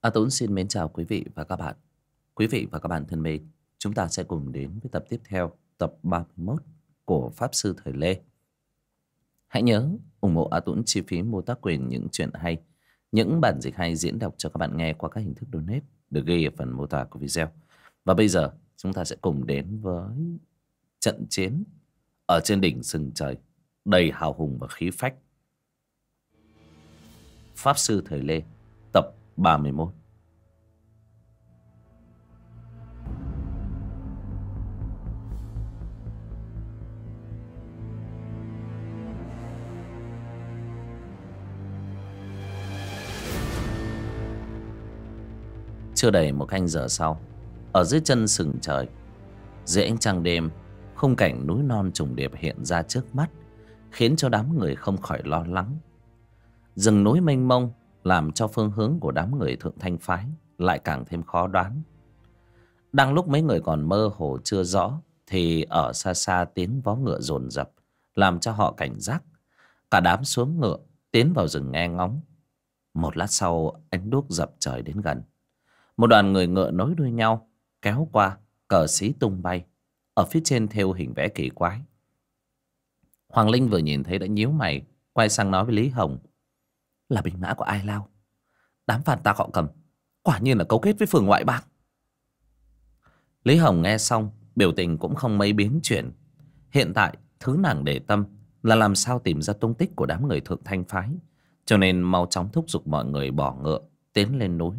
A à, Tốn xin mến chào quý vị và các bạn. Quý vị và các bạn thân mến, chúng ta sẽ cùng đến với tập tiếp theo, tập 31 của Pháp Sư Thời Lê. Hãy nhớ ủng hộ A Tũng chi phí mua tác quyền những chuyện hay, những bản dịch hay diễn đọc cho các bạn nghe qua các hình thức donate được ghi ở phần mô tả của video. Và bây giờ chúng ta sẽ cùng đến với trận chiến ở trên đỉnh sừng trời, đầy hào hùng và khí phách. Pháp Sư Thời Lê, tập 31 Chưa đầy một canh giờ sau Ở dưới chân sừng trời Dưới ánh trăng đêm Khung cảnh núi non trùng điệp hiện ra trước mắt Khiến cho đám người không khỏi lo lắng Rừng núi mênh mông làm cho phương hướng của đám người thượng thanh phái lại càng thêm khó đoán. Đang lúc mấy người còn mơ hồ chưa rõ thì ở xa xa tiếng vó ngựa rồn rập làm cho họ cảnh giác. Cả đám xuống ngựa tiến vào rừng nghe ngóng. Một lát sau ánh đuốc dập trời đến gần. Một đoàn người ngựa nối đuôi nhau kéo qua cờ xí tung bay. Ở phía trên theo hình vẽ kỳ quái. Hoàng Linh vừa nhìn thấy đã nhíu mày quay sang nói với Lý Hồng là bình mã của ai lao đám phản tạc họ cầm quả nhiên là cấu kết với phường ngoại bang lý hồng nghe xong biểu tình cũng không mấy biến chuyển hiện tại thứ nàng để tâm là làm sao tìm ra tung tích của đám người thượng thanh phái cho nên mau chóng thúc giục mọi người bỏ ngựa tiến lên núi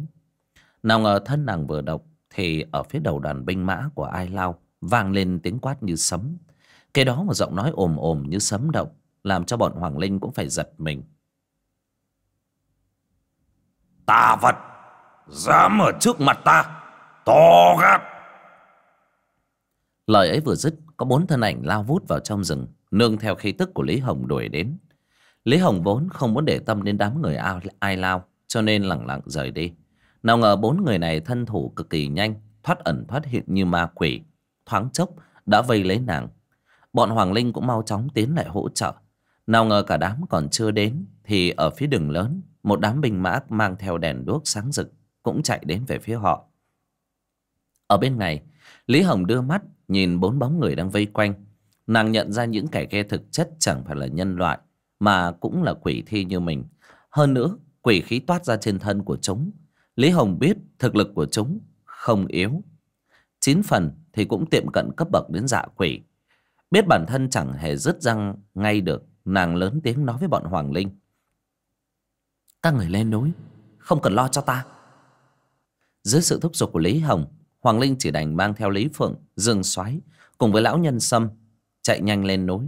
nào ngờ thân nàng vừa động thì ở phía đầu đoàn binh mã của ai lao vang lên tiếng quát như sấm kế đó một giọng nói ồm ồm như sấm động làm cho bọn hoàng linh cũng phải giật mình tà vật dám ở trước mặt ta to gan lời ấy vừa dứt có bốn thân ảnh lao vút vào trong rừng nương theo khí tức của lý hồng đuổi đến lý hồng vốn không muốn để tâm đến đám người ai lao cho nên lẳng lặng rời đi nào ngờ bốn người này thân thủ cực kỳ nhanh thoát ẩn thoát hiện như ma quỷ thoáng chốc đã vây lấy nàng bọn hoàng linh cũng mau chóng tiến lại hỗ trợ nào ngờ cả đám còn chưa đến thì ở phía đường lớn một đám binh mã mang theo đèn đuốc sáng rực cũng chạy đến về phía họ. Ở bên này, Lý Hồng đưa mắt nhìn bốn bóng người đang vây quanh. Nàng nhận ra những kẻ kia thực chất chẳng phải là nhân loại, mà cũng là quỷ thi như mình. Hơn nữa, quỷ khí toát ra trên thân của chúng. Lý Hồng biết thực lực của chúng không yếu. Chín phần thì cũng tiệm cận cấp bậc đến dạ quỷ. Biết bản thân chẳng hề rứt răng ngay được, nàng lớn tiếng nói với bọn Hoàng Linh các người lên núi không cần lo cho ta dưới sự thúc giục của lý hồng hoàng linh chỉ đành mang theo lý phượng dương soái cùng với lão nhân sâm chạy nhanh lên núi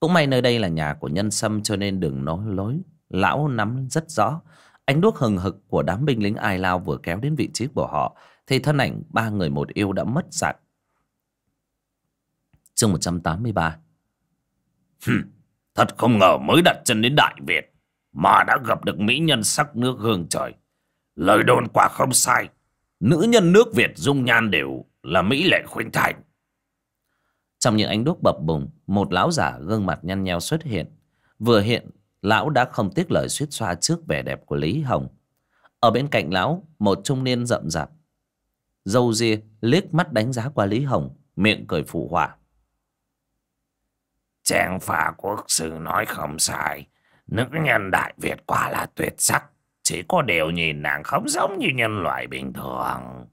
cũng may nơi đây là nhà của nhân sâm cho nên đường nối lối lão nắm rất rõ ánh đuốc hừng hực của đám binh lính ai lao vừa kéo đến vị trí của họ thì thân ảnh ba người một yêu đã mất dạng chương một trăm tám mươi ba thật không ngờ mới đặt chân đến đại việt mà đã gặp được mỹ nhân sắc nước hương trời. Lời đồn quả không sai, nữ nhân nước Việt dung nhan đều là Mỹ lệ khuyên thành. Trong những ánh đuốc bập bùng, một lão giả gương mặt nhăn nheo xuất hiện. Vừa hiện, lão đã không tiếc lời suýt xoa trước vẻ đẹp của Lý Hồng. Ở bên cạnh lão, một trung niên rậm rạp. Dâu ria liếc mắt đánh giá qua Lý Hồng, miệng cười phụ họa. Chàng phà quốc sư nói không sai. Nữ nhân Đại Việt quả là tuyệt sắc. Chỉ có điều nhìn nàng không giống như nhân loại bình thường.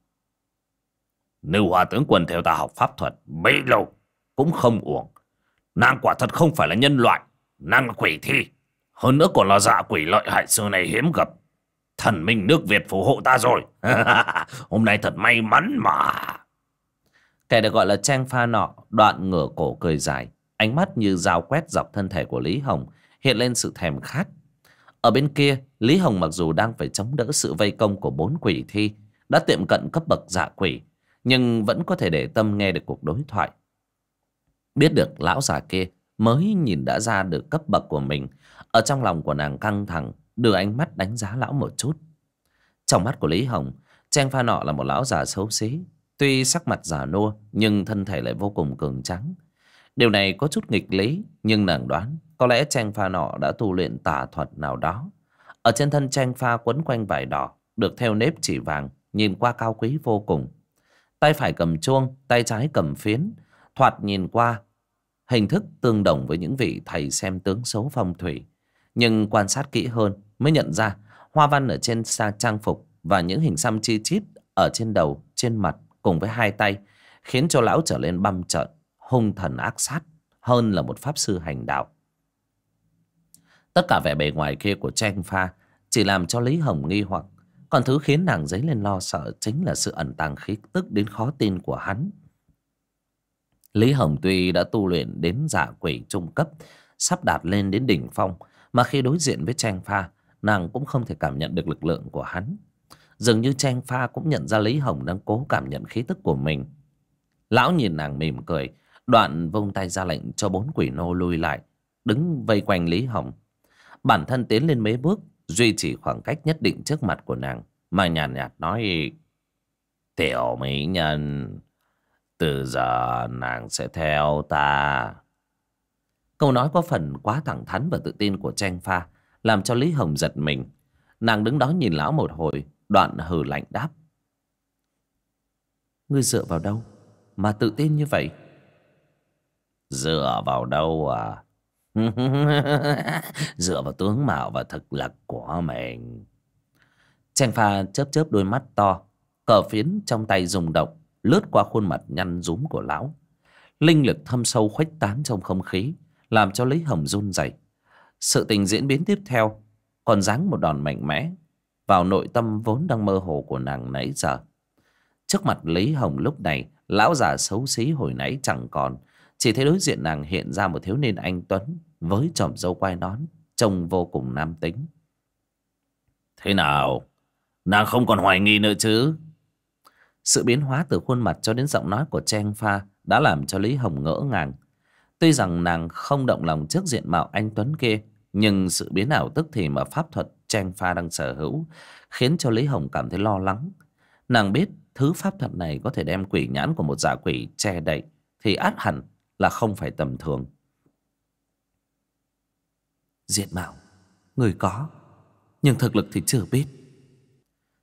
Nữ hòa tướng quân theo ta học pháp thuật bấy lâu cũng không uổng. Nàng quả thật không phải là nhân loại. Nàng là quỷ thi. Hơn nữa còn là dạ quỷ lợi hại xưa này hiếm gặp. Thần minh nước Việt phù hộ ta rồi. Hôm nay thật may mắn mà. Kẻ được gọi là Trang Pha Nọ đoạn ngửa cổ cười dài. Ánh mắt như dao quét dọc thân thể của Lý Hồng hiện lên sự thèm khát. Ở bên kia, Lý Hồng mặc dù đang phải chống đỡ sự vây công của bốn quỷ thi, đã tiệm cận cấp bậc dạ quỷ, nhưng vẫn có thể để tâm nghe được cuộc đối thoại. Biết được lão già kia mới nhìn đã ra được cấp bậc của mình, ở trong lòng của nàng căng thẳng, đưa ánh mắt đánh giá lão một chút. Trong mắt của Lý Hồng, Trang Pha Nọ là một lão già xấu xí, tuy sắc mặt già nua nhưng thân thể lại vô cùng cường trắng. Điều này có chút nghịch lý, nhưng nàng đoán có lẽ tranh pha nọ đã tu luyện tà thuật nào đó. Ở trên thân tranh pha quấn quanh vải đỏ, được theo nếp chỉ vàng, nhìn qua cao quý vô cùng. Tay phải cầm chuông, tay trái cầm phiến, thoạt nhìn qua. Hình thức tương đồng với những vị thầy xem tướng xấu phong thủy. Nhưng quan sát kỹ hơn mới nhận ra hoa văn ở trên xa trang phục và những hình xăm chi chít ở trên đầu, trên mặt cùng với hai tay khiến cho lão trở lên băm trợn, hung thần ác sát hơn là một pháp sư hành đạo. Tất cả vẻ bề ngoài kia của Chanh Pha chỉ làm cho Lý Hồng nghi hoặc. Còn thứ khiến nàng dấy lên lo sợ chính là sự ẩn tàng khí tức đến khó tin của hắn. Lý Hồng tuy đã tu luyện đến giả quỷ trung cấp, sắp đạt lên đến đỉnh phong, mà khi đối diện với Chanh Pha, nàng cũng không thể cảm nhận được lực lượng của hắn. Dường như Chanh Pha cũng nhận ra Lý Hồng đang cố cảm nhận khí tức của mình. Lão nhìn nàng mỉm cười, đoạn vung tay ra lệnh cho bốn quỷ nô lui lại, đứng vây quanh Lý Hồng Bản thân tiến lên mấy bước Duy trì khoảng cách nhất định trước mặt của nàng Mà nhàn nhạt, nhạt nói Tiểu mỹ nhân Từ giờ nàng sẽ theo ta Câu nói có phần quá thẳng thắn và tự tin của Tranh Pha Làm cho Lý Hồng giật mình Nàng đứng đó nhìn lão một hồi Đoạn hừ lạnh đáp Ngươi dựa vào đâu Mà tự tin như vậy Dựa vào đâu à Dựa vào tướng mạo và thực lực của mình Chàng pha chớp chớp đôi mắt to Cờ phiến trong tay rung động Lướt qua khuôn mặt nhăn rúm của lão Linh lực thâm sâu khuếch tán trong không khí Làm cho Lý Hồng run rẩy. Sự tình diễn biến tiếp theo Còn giáng một đòn mạnh mẽ Vào nội tâm vốn đang mơ hồ của nàng nãy giờ Trước mặt Lý Hồng lúc này Lão già xấu xí hồi nãy chẳng còn chỉ thấy đối diện nàng hiện ra một thiếu niên anh Tuấn Với tròm râu quai nón Trông vô cùng nam tính Thế nào Nàng không còn hoài nghi nữa chứ Sự biến hóa từ khuôn mặt cho đến giọng nói của Trang Pha Đã làm cho Lý Hồng ngỡ ngàng Tuy rằng nàng không động lòng trước diện mạo anh Tuấn kia Nhưng sự biến ảo tức thì mà pháp thuật Trang Pha đang sở hữu Khiến cho Lý Hồng cảm thấy lo lắng Nàng biết thứ pháp thuật này có thể đem quỷ nhãn của một giả dạ quỷ che đậy Thì át hẳn là không phải tầm thường. Diện mạo, người có, nhưng thực lực thì chưa biết.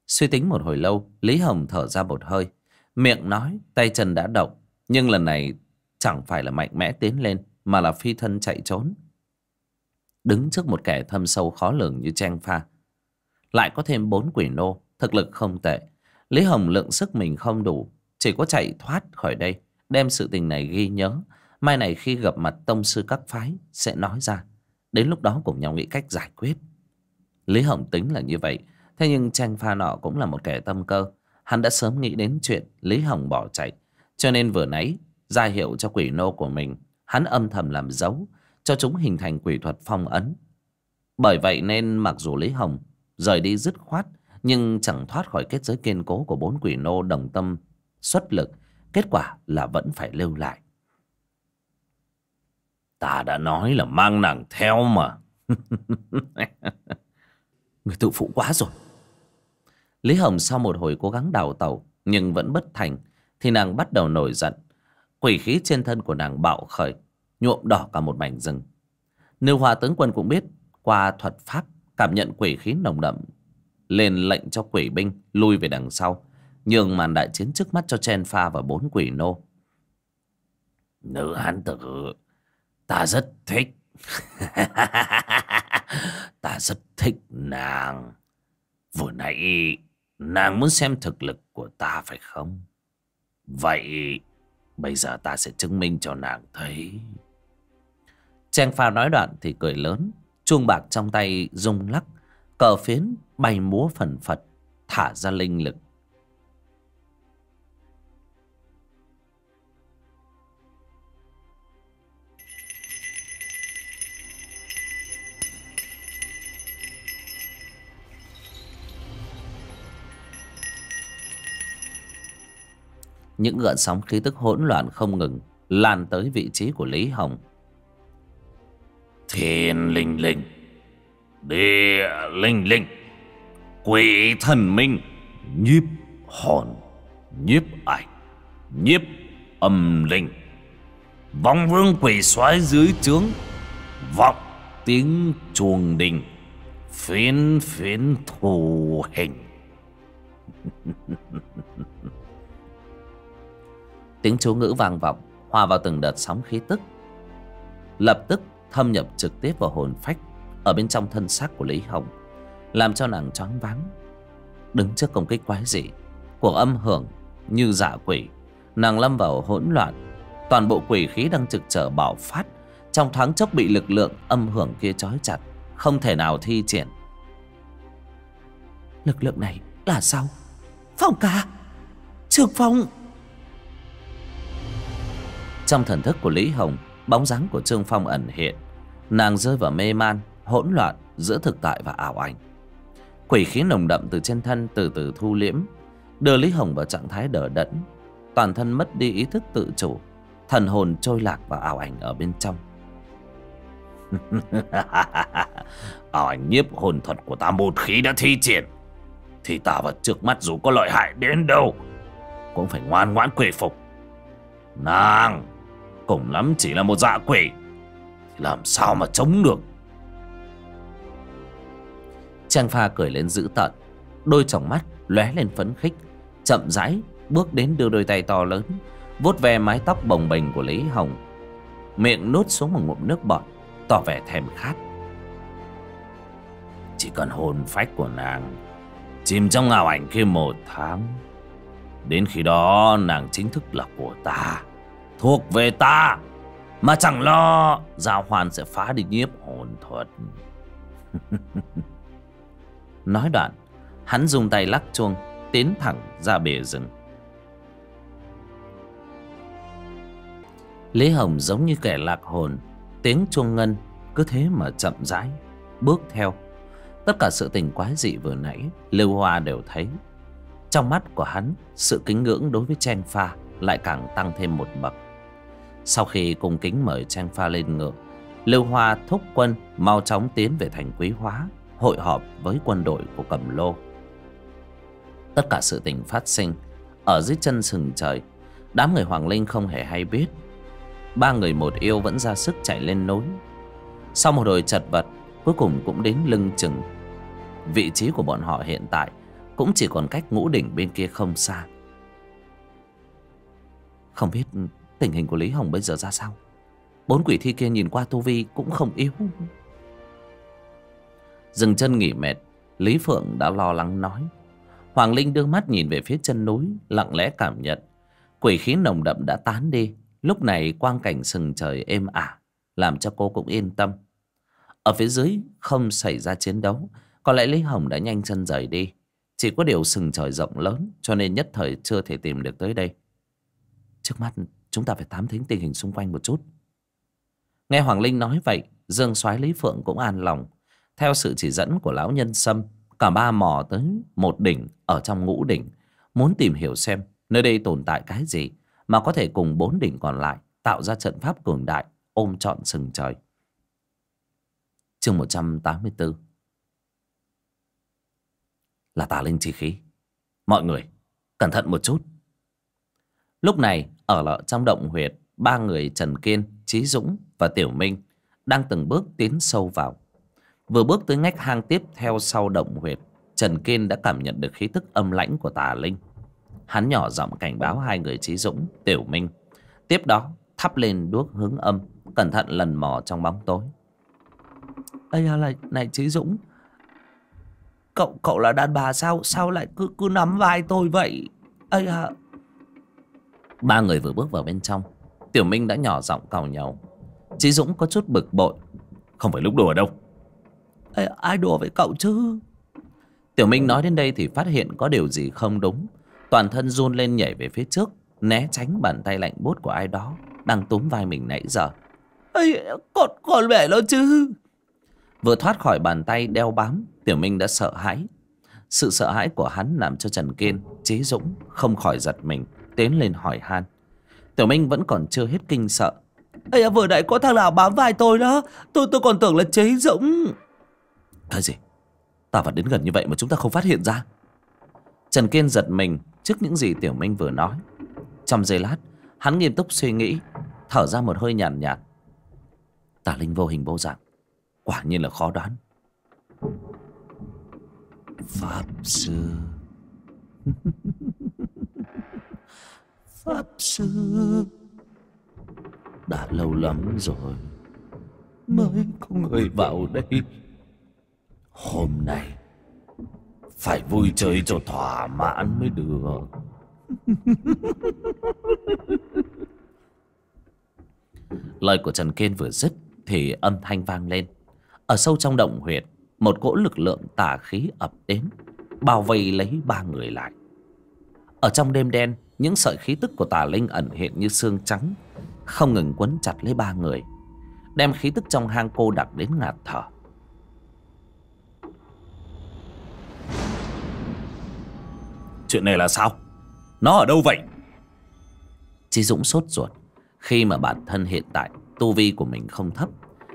Suy tính một hồi lâu, Lý Hồng thở ra một hơi. Miệng nói, tay chân đã động, nhưng lần này chẳng phải là mạnh mẽ tiến lên, mà là phi thân chạy trốn. Đứng trước một kẻ thâm sâu khó lường như Trang Pha. Lại có thêm bốn quỷ nô, thực lực không tệ. Lý Hồng lượng sức mình không đủ, chỉ có chạy thoát khỏi đây đem sự tình này ghi nhớ Mai này khi gặp mặt tông sư các phái Sẽ nói ra Đến lúc đó cùng nhau nghĩ cách giải quyết Lý Hồng tính là như vậy Thế nhưng tranh pha nọ cũng là một kẻ tâm cơ Hắn đã sớm nghĩ đến chuyện Lý Hồng bỏ chạy Cho nên vừa nãy ra hiệu cho quỷ nô của mình Hắn âm thầm làm dấu Cho chúng hình thành quỷ thuật phong ấn Bởi vậy nên mặc dù Lý Hồng Rời đi dứt khoát Nhưng chẳng thoát khỏi kết giới kiên cố Của bốn quỷ nô đồng tâm Xuất lực Kết quả là vẫn phải lưu lại Ta đã nói là mang nàng theo mà. Người tự phụ quá rồi. Lý Hồng sau một hồi cố gắng đào tàu nhưng vẫn bất thành thì nàng bắt đầu nổi giận. Quỷ khí trên thân của nàng bạo khởi, nhuộm đỏ cả một mảnh rừng. Nêu Hòa tướng quân cũng biết qua thuật pháp cảm nhận quỷ khí nồng đậm lên lệnh cho quỷ binh lui về đằng sau nhường màn đại chiến trước mắt cho Chen Pha và bốn quỷ nô. Nữ hán tử Ta rất thích. ta rất thích nàng. Vừa nãy nàng muốn xem thực lực của ta phải không? Vậy bây giờ ta sẽ chứng minh cho nàng thấy. Trang Phao nói đoạn thì cười lớn. Chuông bạc trong tay rung lắc. Cờ phiến bay múa phần phật. Thả ra linh lực những gợn sóng khí tức hỗn loạn không ngừng lan tới vị trí của Lý Hồng. Thiên linh linh, địa linh linh, quỷ thần minh, nhiếp hồn, nhiếp ảnh, nhiếp âm linh. Vong vương quỷ soái dưới trướng, vọng tiếng chuồng đình, phiến phiến thù hình. Tiếng chú ngữ vang vọng Hòa vào từng đợt sóng khí tức Lập tức thâm nhập trực tiếp vào hồn phách Ở bên trong thân xác của Lý Hồng Làm cho nàng choáng váng Đứng trước công kích quái dị Của âm hưởng như giả dạ quỷ Nàng lâm vào hỗn loạn Toàn bộ quỷ khí đang trực trở bạo phát Trong thoáng chốc bị lực lượng âm hưởng kia trói chặt Không thể nào thi triển Lực lượng này là sao Phong ca Trường Phong trong thần thức của Lý Hồng Bóng dáng của Trương Phong ẩn hiện Nàng rơi vào mê man Hỗn loạn giữa thực tại và ảo ảnh Quỷ khí nồng đậm từ trên thân từ từ thu liễm Đưa Lý Hồng vào trạng thái đờ đẫn Toàn thân mất đi ý thức tự chủ Thần hồn trôi lạc và ảo ảnh ở bên trong Ảo ảnh nhiếp hồn thuật của ta một khí đã thi triển Thì ta vật trước mắt dù có lợi hại đến đâu Cũng phải ngoan ngoãn quỳ phục Nàng Cùng lắm chỉ là một dạ quỷ Làm sao mà chống được Trang Pha cười lên dữ tợn Đôi tròng mắt lóe lên phấn khích Chậm rãi bước đến đưa đôi tay to lớn vuốt ve mái tóc bồng bềnh của Lý Hồng Miệng nốt xuống một ngụm nước bọt Tỏ vẻ thèm khát Chỉ cần hồn phách của nàng Chìm trong ảo ảnh kia một tháng Đến khi đó nàng chính thức là của ta thuộc về ta mà chẳng lo giao hoàn sẽ phá đi nhiếp hồn thuật nói đoạn hắn dùng tay lắc chuông tiến thẳng ra bể rừng lý hồng giống như kẻ lạc hồn tiếng chuông ngân cứ thế mà chậm rãi bước theo tất cả sự tình quái dị vừa nãy lưu hoa đều thấy trong mắt của hắn sự kính ngưỡng đối với chen pha lại càng tăng thêm một bậc sau khi cùng kính mời Trang Pha lên ngựa, Lưu Hoa thúc quân mau chóng tiến về thành Quý Hóa, hội họp với quân đội của Cẩm Lô. Tất cả sự tình phát sinh ở dưới chân sừng trời, đám người Hoàng Linh không hề hay biết. Ba người một yêu vẫn ra sức chạy lên núi. Sau một hồi chật vật, cuối cùng cũng đến lưng chừng. Vị trí của bọn họ hiện tại cũng chỉ còn cách ngũ đỉnh bên kia không xa. Không biết Tình hình của Lý Hồng bây giờ ra sao Bốn quỷ thi kia nhìn qua tu vi cũng không yếu Dừng chân nghỉ mệt Lý Phượng đã lo lắng nói Hoàng Linh đưa mắt nhìn về phía chân núi Lặng lẽ cảm nhận Quỷ khí nồng đậm đã tán đi Lúc này quang cảnh sừng trời êm ả Làm cho cô cũng yên tâm Ở phía dưới không xảy ra chiến đấu Có lẽ Lý Hồng đã nhanh chân rời đi Chỉ có điều sừng trời rộng lớn Cho nên nhất thời chưa thể tìm được tới đây Trước mắt chúng ta phải thám thính tình hình xung quanh một chút nghe hoàng linh nói vậy dương soái lý phượng cũng an lòng theo sự chỉ dẫn của lão nhân sâm cả ba mò tới một đỉnh ở trong ngũ đỉnh muốn tìm hiểu xem nơi đây tồn tại cái gì mà có thể cùng bốn đỉnh còn lại tạo ra trận pháp cường đại ôm trọn sừng trời chương 184 là tà linh chi khí mọi người cẩn thận một chút lúc này ở lại trong động huyệt ba người Trần Kiên, Trí Dũng và Tiểu Minh đang từng bước tiến sâu vào. Vừa bước tới ngách hang tiếp theo sau động huyệt, Trần Kiên đã cảm nhận được khí tức âm lãnh của tà linh. Hắn nhỏ giọng cảnh báo hai người Trí Dũng, Tiểu Minh. Tiếp đó, thắp lên đuốc hướng âm, cẩn thận lần mò trong bóng tối. Ây à, này, này Trí Dũng, cậu cậu là đàn bà sao? Sao lại cứ cứ nắm vai tôi vậy? Ây à, Ba người vừa bước vào bên trong Tiểu Minh đã nhỏ giọng cào nhau Chí Dũng có chút bực bội Không phải lúc đùa đâu Ê, Ai đùa với cậu chứ Tiểu Minh nói đến đây thì phát hiện có điều gì không đúng Toàn thân run lên nhảy về phía trước Né tránh bàn tay lạnh bút của ai đó Đang túm vai mình nãy giờ Ây, còn, còn mẹ nó chứ Vừa thoát khỏi bàn tay đeo bám Tiểu Minh đã sợ hãi Sự sợ hãi của hắn làm cho Trần Kiên Chí Dũng không khỏi giật mình tiến lên hỏi han tiểu minh vẫn còn chưa hết kinh sợ ấy vừa nãy có thằng nào bám vai tôi đó tôi tôi còn tưởng là chế dũng cái gì ta phải đến gần như vậy mà chúng ta không phát hiện ra trần kiên giật mình trước những gì tiểu minh vừa nói trong giây lát hắn nghiêm túc suy nghĩ thở ra một hơi nhàn nhạt, nhạt tà linh vô hình vô dạng quả nhiên là khó đoán pháp sư pháp sư đã lâu lắm rồi mới có người vào đây hôm nay phải vui chơi cho thỏa mãn mới được lời của trần kiên vừa dứt thì âm thanh vang lên ở sâu trong động huyệt một cỗ lực lượng tà khí ập đến bao vây lấy ba người lại ở trong đêm đen những sợi khí tức của tà linh ẩn hiện như xương trắng không ngừng quấn chặt lấy ba người đem khí tức trong hang cô đặc đến ngạt thở chuyện này là sao nó ở đâu vậy chí dũng sốt ruột khi mà bản thân hiện tại tu vi của mình không thấp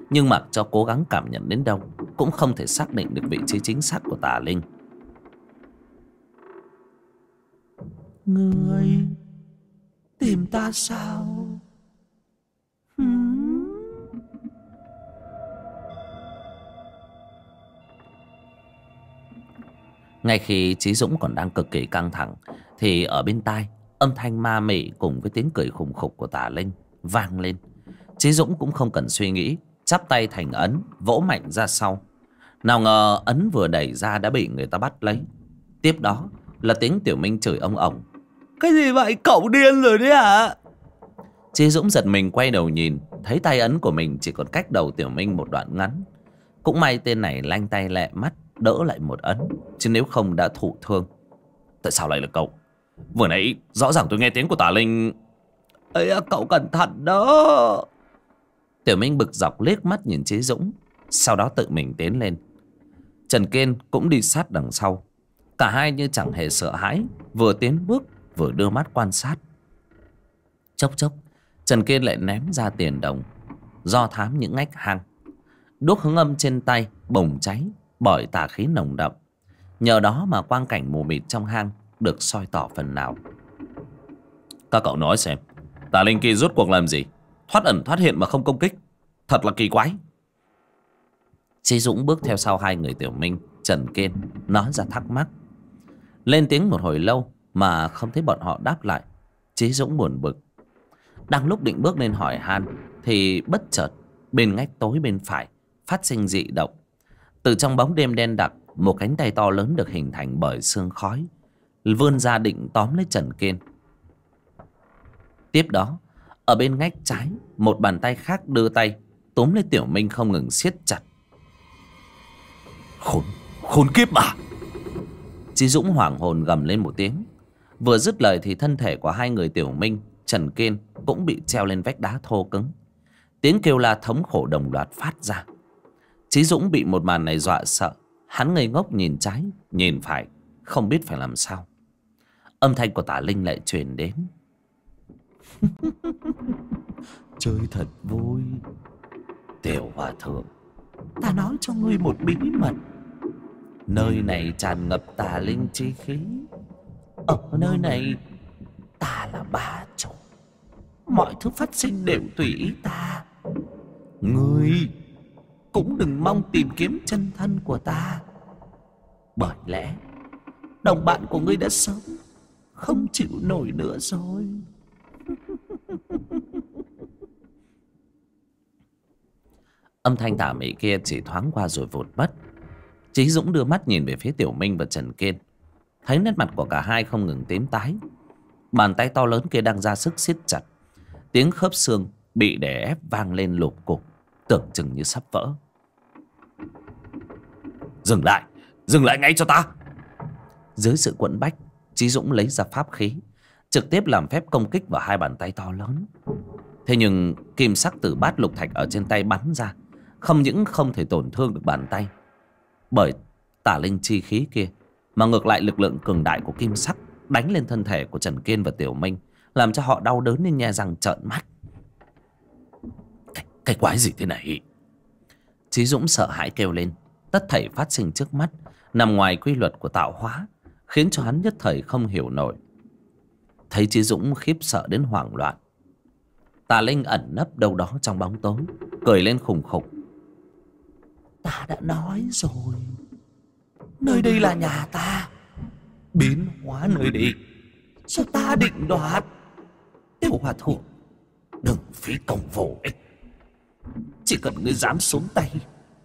nhưng mặc cho cố gắng cảm nhận đến đâu cũng không thể xác định được vị trí chính xác của tà linh người tìm ta sao ngay khi trí dũng còn đang cực kỳ căng thẳng thì ở bên tai âm thanh ma mị cùng với tiếng cười khùng khục của tả linh vang lên trí dũng cũng không cần suy nghĩ chắp tay thành ấn vỗ mạnh ra sau nào ngờ ấn vừa đẩy ra đã bị người ta bắt lấy tiếp đó là tiếng tiểu minh chửi ông ổng cái gì vậy? Cậu điên rồi đấy hả? À? Chi Dũng giật mình quay đầu nhìn Thấy tay ấn của mình chỉ còn cách đầu Tiểu Minh một đoạn ngắn Cũng may tên này lanh tay lẹ mắt Đỡ lại một ấn Chứ nếu không đã thụ thương Tại sao lại là cậu? Vừa nãy rõ ràng tôi nghe tiếng của tà Linh Ây à, cậu cẩn thận đó Tiểu Minh bực dọc liếc mắt nhìn Chí Dũng Sau đó tự mình tiến lên Trần Kiên cũng đi sát đằng sau Cả hai như chẳng hề sợ hãi Vừa tiến bước vừa đưa mắt quan sát chốc chốc trần kiên lại ném ra tiền đồng do thám những ngách hang đuốc hướng âm trên tay bùng cháy bởi tà khí nồng đậm nhờ đó mà quang cảnh mù mịt trong hang được soi tỏ phần nào các cậu nói xem tà linh kia rút cuộc làm gì thoát ẩn thoát hiện mà không công kích thật là kỳ quái chí dũng bước theo sau hai người tiểu minh trần kiên nói ra thắc mắc lên tiếng một hồi lâu mà không thấy bọn họ đáp lại. chế Dũng buồn bực. Đang lúc định bước lên hỏi han thì bất chợt bên ngách tối bên phải phát sinh dị động. Từ trong bóng đêm đen đặc một cánh tay to lớn được hình thành bởi xương khói vươn ra định tóm lấy Trần Kiên. Tiếp đó, ở bên ngách trái, một bàn tay khác đưa tay túm lấy Tiểu Minh không ngừng siết chặt. Khốn, khốn kiếp à! Chí Dũng hoảng hồn gầm lên một tiếng. Vừa dứt lời thì thân thể của hai người Tiểu Minh, Trần Kiên cũng bị treo lên vách đá thô cứng. Tiếng kêu la thống khổ đồng loạt phát ra. Chí Dũng bị một màn này dọa sợ. Hắn ngây ngốc nhìn trái, nhìn phải, không biết phải làm sao. Âm thanh của tả Linh lại truyền đến. Chơi thật vui. Tiểu Hòa Thượng, ta nói cho ngươi một bí mật. Nơi này tràn ngập tà linh chi khí ở nơi này ta là bà chủ mọi thứ phát sinh đều tùy ý ta ngươi cũng đừng mong tìm kiếm chân thân của ta bởi lẽ đồng bạn của ngươi đã sống không chịu nổi nữa rồi âm thanh tà mị kia chỉ thoáng qua rồi vụt mất Chí Dũng đưa mắt nhìn về phía Tiểu Minh và Trần Kiên Thấy nét mặt của cả hai không ngừng tím tái Bàn tay to lớn kia đang ra sức siết chặt Tiếng khớp xương bị đè ép vang lên lục cục Tưởng chừng như sắp vỡ Dừng lại Dừng lại ngay cho ta Dưới sự quẫn bách Chí Dũng lấy ra pháp khí Trực tiếp làm phép công kích vào hai bàn tay to lớn Thế nhưng kim sắc từ bát lục thạch ở trên tay bắn ra Không những không thể tổn thương được bàn tay Bởi tả linh chi khí kia mà ngược lại lực lượng cường đại của kim sắc đánh lên thân thể của Trần Kiên và Tiểu Minh, làm cho họ đau đớn nên nhe răng trợn mắt. Cái, cái quái gì thế này? Chí Dũng sợ hãi kêu lên, tất thảy phát sinh trước mắt, nằm ngoài quy luật của tạo hóa, khiến cho hắn nhất thời không hiểu nổi. Thấy Chí Dũng khiếp sợ đến hoảng loạn. Tà Linh ẩn nấp đâu đó trong bóng tối, cười lên khùng khục. Ta đã nói rồi. Nơi đây là nhà ta Biến hóa nơi đây Sao ta định đoạt Tiêu hòa thượng Đừng phí công vô ích Chỉ cần ngươi dám xuống tay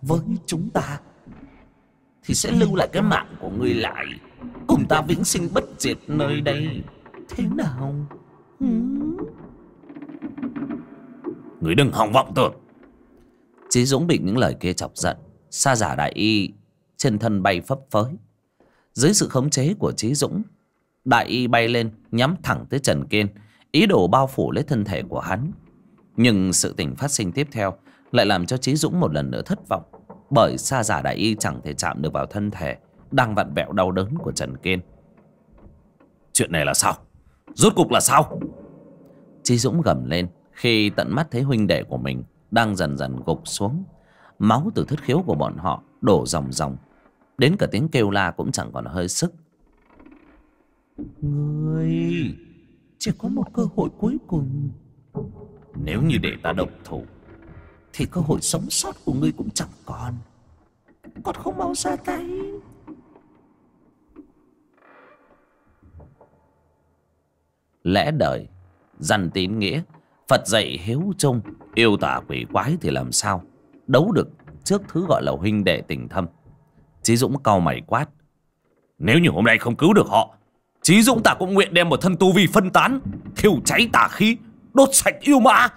Với chúng ta Thì sẽ lưu lại cái mạng của ngươi lại Cùng ta vĩnh sinh bất diệt nơi đây Thế nào Người đừng hòng vọng tưởng Chí Dũng bị những lời kia chọc giận Sa giả đại y trên thân bay phấp phới. Dưới sự khống chế của Trí Dũng, đại y bay lên nhắm thẳng tới Trần Kiên, ý đồ bao phủ lấy thân thể của hắn. Nhưng sự tình phát sinh tiếp theo lại làm cho Trí Dũng một lần nữa thất vọng, bởi xa giả đại y chẳng thể chạm được vào thân thể đang vặn vẹo đau đớn của Trần Kiên. Chuyện này là sao? Rốt cục là sao? Trí Dũng gầm lên khi tận mắt thấy huynh đệ của mình đang dần dần gục xuống. Máu từ thất khiếu của bọn họ đổ dòng dòng Đến cả tiếng kêu la cũng chẳng còn hơi sức Người Chỉ có một cơ hội cuối cùng Nếu như để ta độc thủ Thì cơ hội sống sót của ngươi cũng chẳng còn Còn không mau ra tay Lẽ đời Dằn tín nghĩa Phật dạy hiếu trung Yêu tả quỷ quái thì làm sao Đấu được trước thứ gọi là huynh đệ tình thâm Chí Dũng cau mày quát. Nếu như hôm nay không cứu được họ, Chí Dũng ta cũng nguyện đem một thân tu vi phân tán, thiêu cháy tà khí, đốt sạch yêu ma.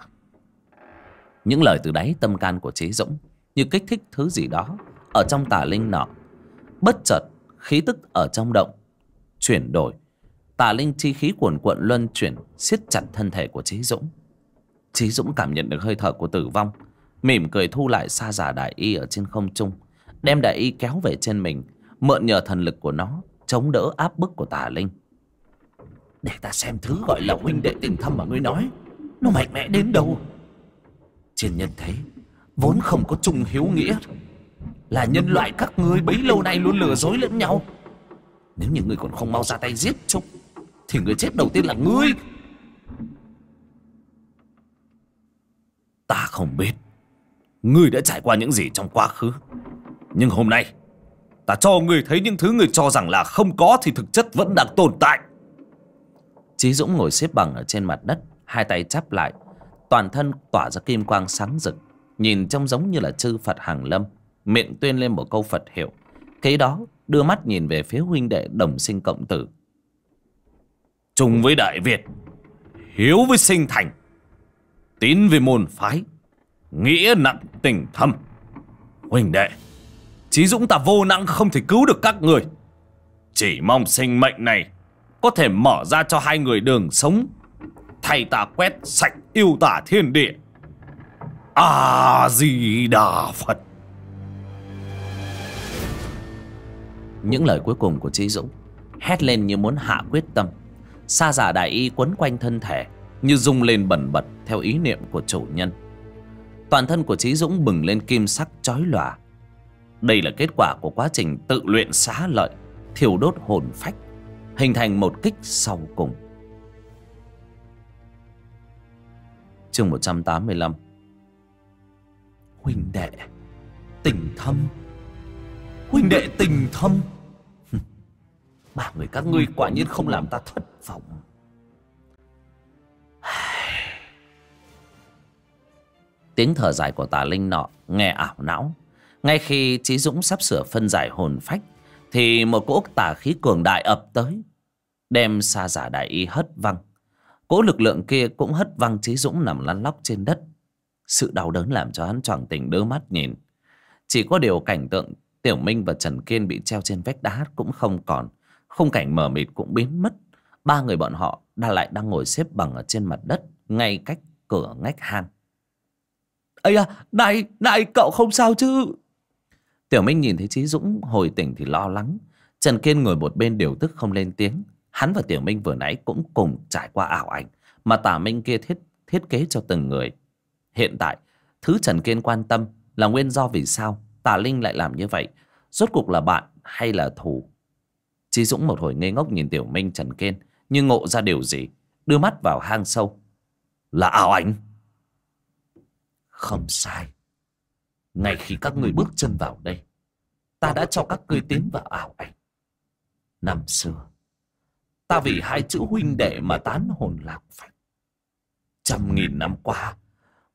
Những lời từ đáy tâm can của Chí Dũng như kích thích thứ gì đó ở trong tà linh nọ. Bất chợt, khí tức ở trong động chuyển đổi. Tà linh chi khí cuồn cuộn luân chuyển, siết chặt thân thể của Chí Dũng. Chí Dũng cảm nhận được hơi thở của tử vong, mỉm cười thu lại xa giả đại y ở trên không trung đem đại y kéo về trên mình mượn nhờ thần lực của nó chống đỡ áp bức của tà linh để ta xem thứ gọi là huynh đệ tình thâm mà ngươi nói nó mạnh mẽ đến đâu trên nhân thế vốn không có chung hiếu nghĩa là nhân loại các ngươi bấy lâu nay luôn lừa dối lẫn nhau nếu như ngươi còn không mau ra tay giết trúc thì người chết đầu tiên là ngươi ta không biết ngươi đã trải qua những gì trong quá khứ nhưng hôm nay Ta cho người thấy những thứ người cho rằng là không có Thì thực chất vẫn đang tồn tại Chí Dũng ngồi xếp bằng ở trên mặt đất Hai tay chắp lại Toàn thân tỏa ra kim quang sáng rực Nhìn trông giống như là chư Phật Hàng Lâm Miệng tuyên lên một câu Phật hiệu Kế đó đưa mắt nhìn về phía huynh đệ đồng sinh cộng tử Chung với Đại Việt Hiếu với sinh thành Tín với môn phái Nghĩa nặng tình thâm Huynh đệ Chí Dũng ta vô năng không thể cứu được các người Chỉ mong sinh mệnh này Có thể mở ra cho hai người đường sống Thay ta quét sạch yêu tả thiên địa A-di-đà Phật Những lời cuối cùng của Chí Dũng Hét lên như muốn hạ quyết tâm Sa giả đại y quấn quanh thân thể Như rung lên bẩn bật theo ý niệm của chủ nhân Toàn thân của Chí Dũng bừng lên kim sắc chói lòa đây là kết quả của quá trình tự luyện xá lợi, thiêu đốt hồn phách, hình thành một kích sau cùng. Chương 185 Huynh đệ Tình thâm Huynh đệ tình thâm Ba người các ngươi quả nhiên không làm ta thất vọng Tiếng thở dài của tà linh nọ nghe ảo não ngay khi Chí Dũng sắp sửa phân giải hồn phách Thì một cỗ tà khí cường đại ập tới Đem xa giả đại y hất văng Cỗ lực lượng kia cũng hất văng Chí Dũng nằm lăn lóc trên đất Sự đau đớn làm cho hắn choàng tỉnh đứa mắt nhìn Chỉ có điều cảnh tượng Tiểu Minh và Trần Kiên bị treo trên vách đá cũng không còn Khung cảnh mờ mịt cũng biến mất Ba người bọn họ đã lại đang ngồi xếp bằng ở trên mặt đất Ngay cách cửa ngách hang ấy à, này, này cậu không sao chứ Tiểu Minh nhìn thấy Chí Dũng hồi tỉnh thì lo lắng. Trần Kiên ngồi một bên điều tức không lên tiếng. Hắn và Tiểu Minh vừa nãy cũng cùng trải qua ảo ảnh mà Tả Minh kia thiết thiết kế cho từng người. Hiện tại, thứ Trần Kiên quan tâm là nguyên do vì sao Tả Linh lại làm như vậy. Rốt cuộc là bạn hay là thù? Chí Dũng một hồi ngây ngốc nhìn Tiểu Minh Trần Kiên nhưng ngộ ra điều gì. Đưa mắt vào hang sâu. Là ảo ảnh. Không sai ngay khi các ngươi bước chân vào đây ta đã cho các ngươi tiến vào ảo ảnh năm xưa ta vì hai chữ huynh đệ mà tán hồn lạc phách trăm nghìn năm qua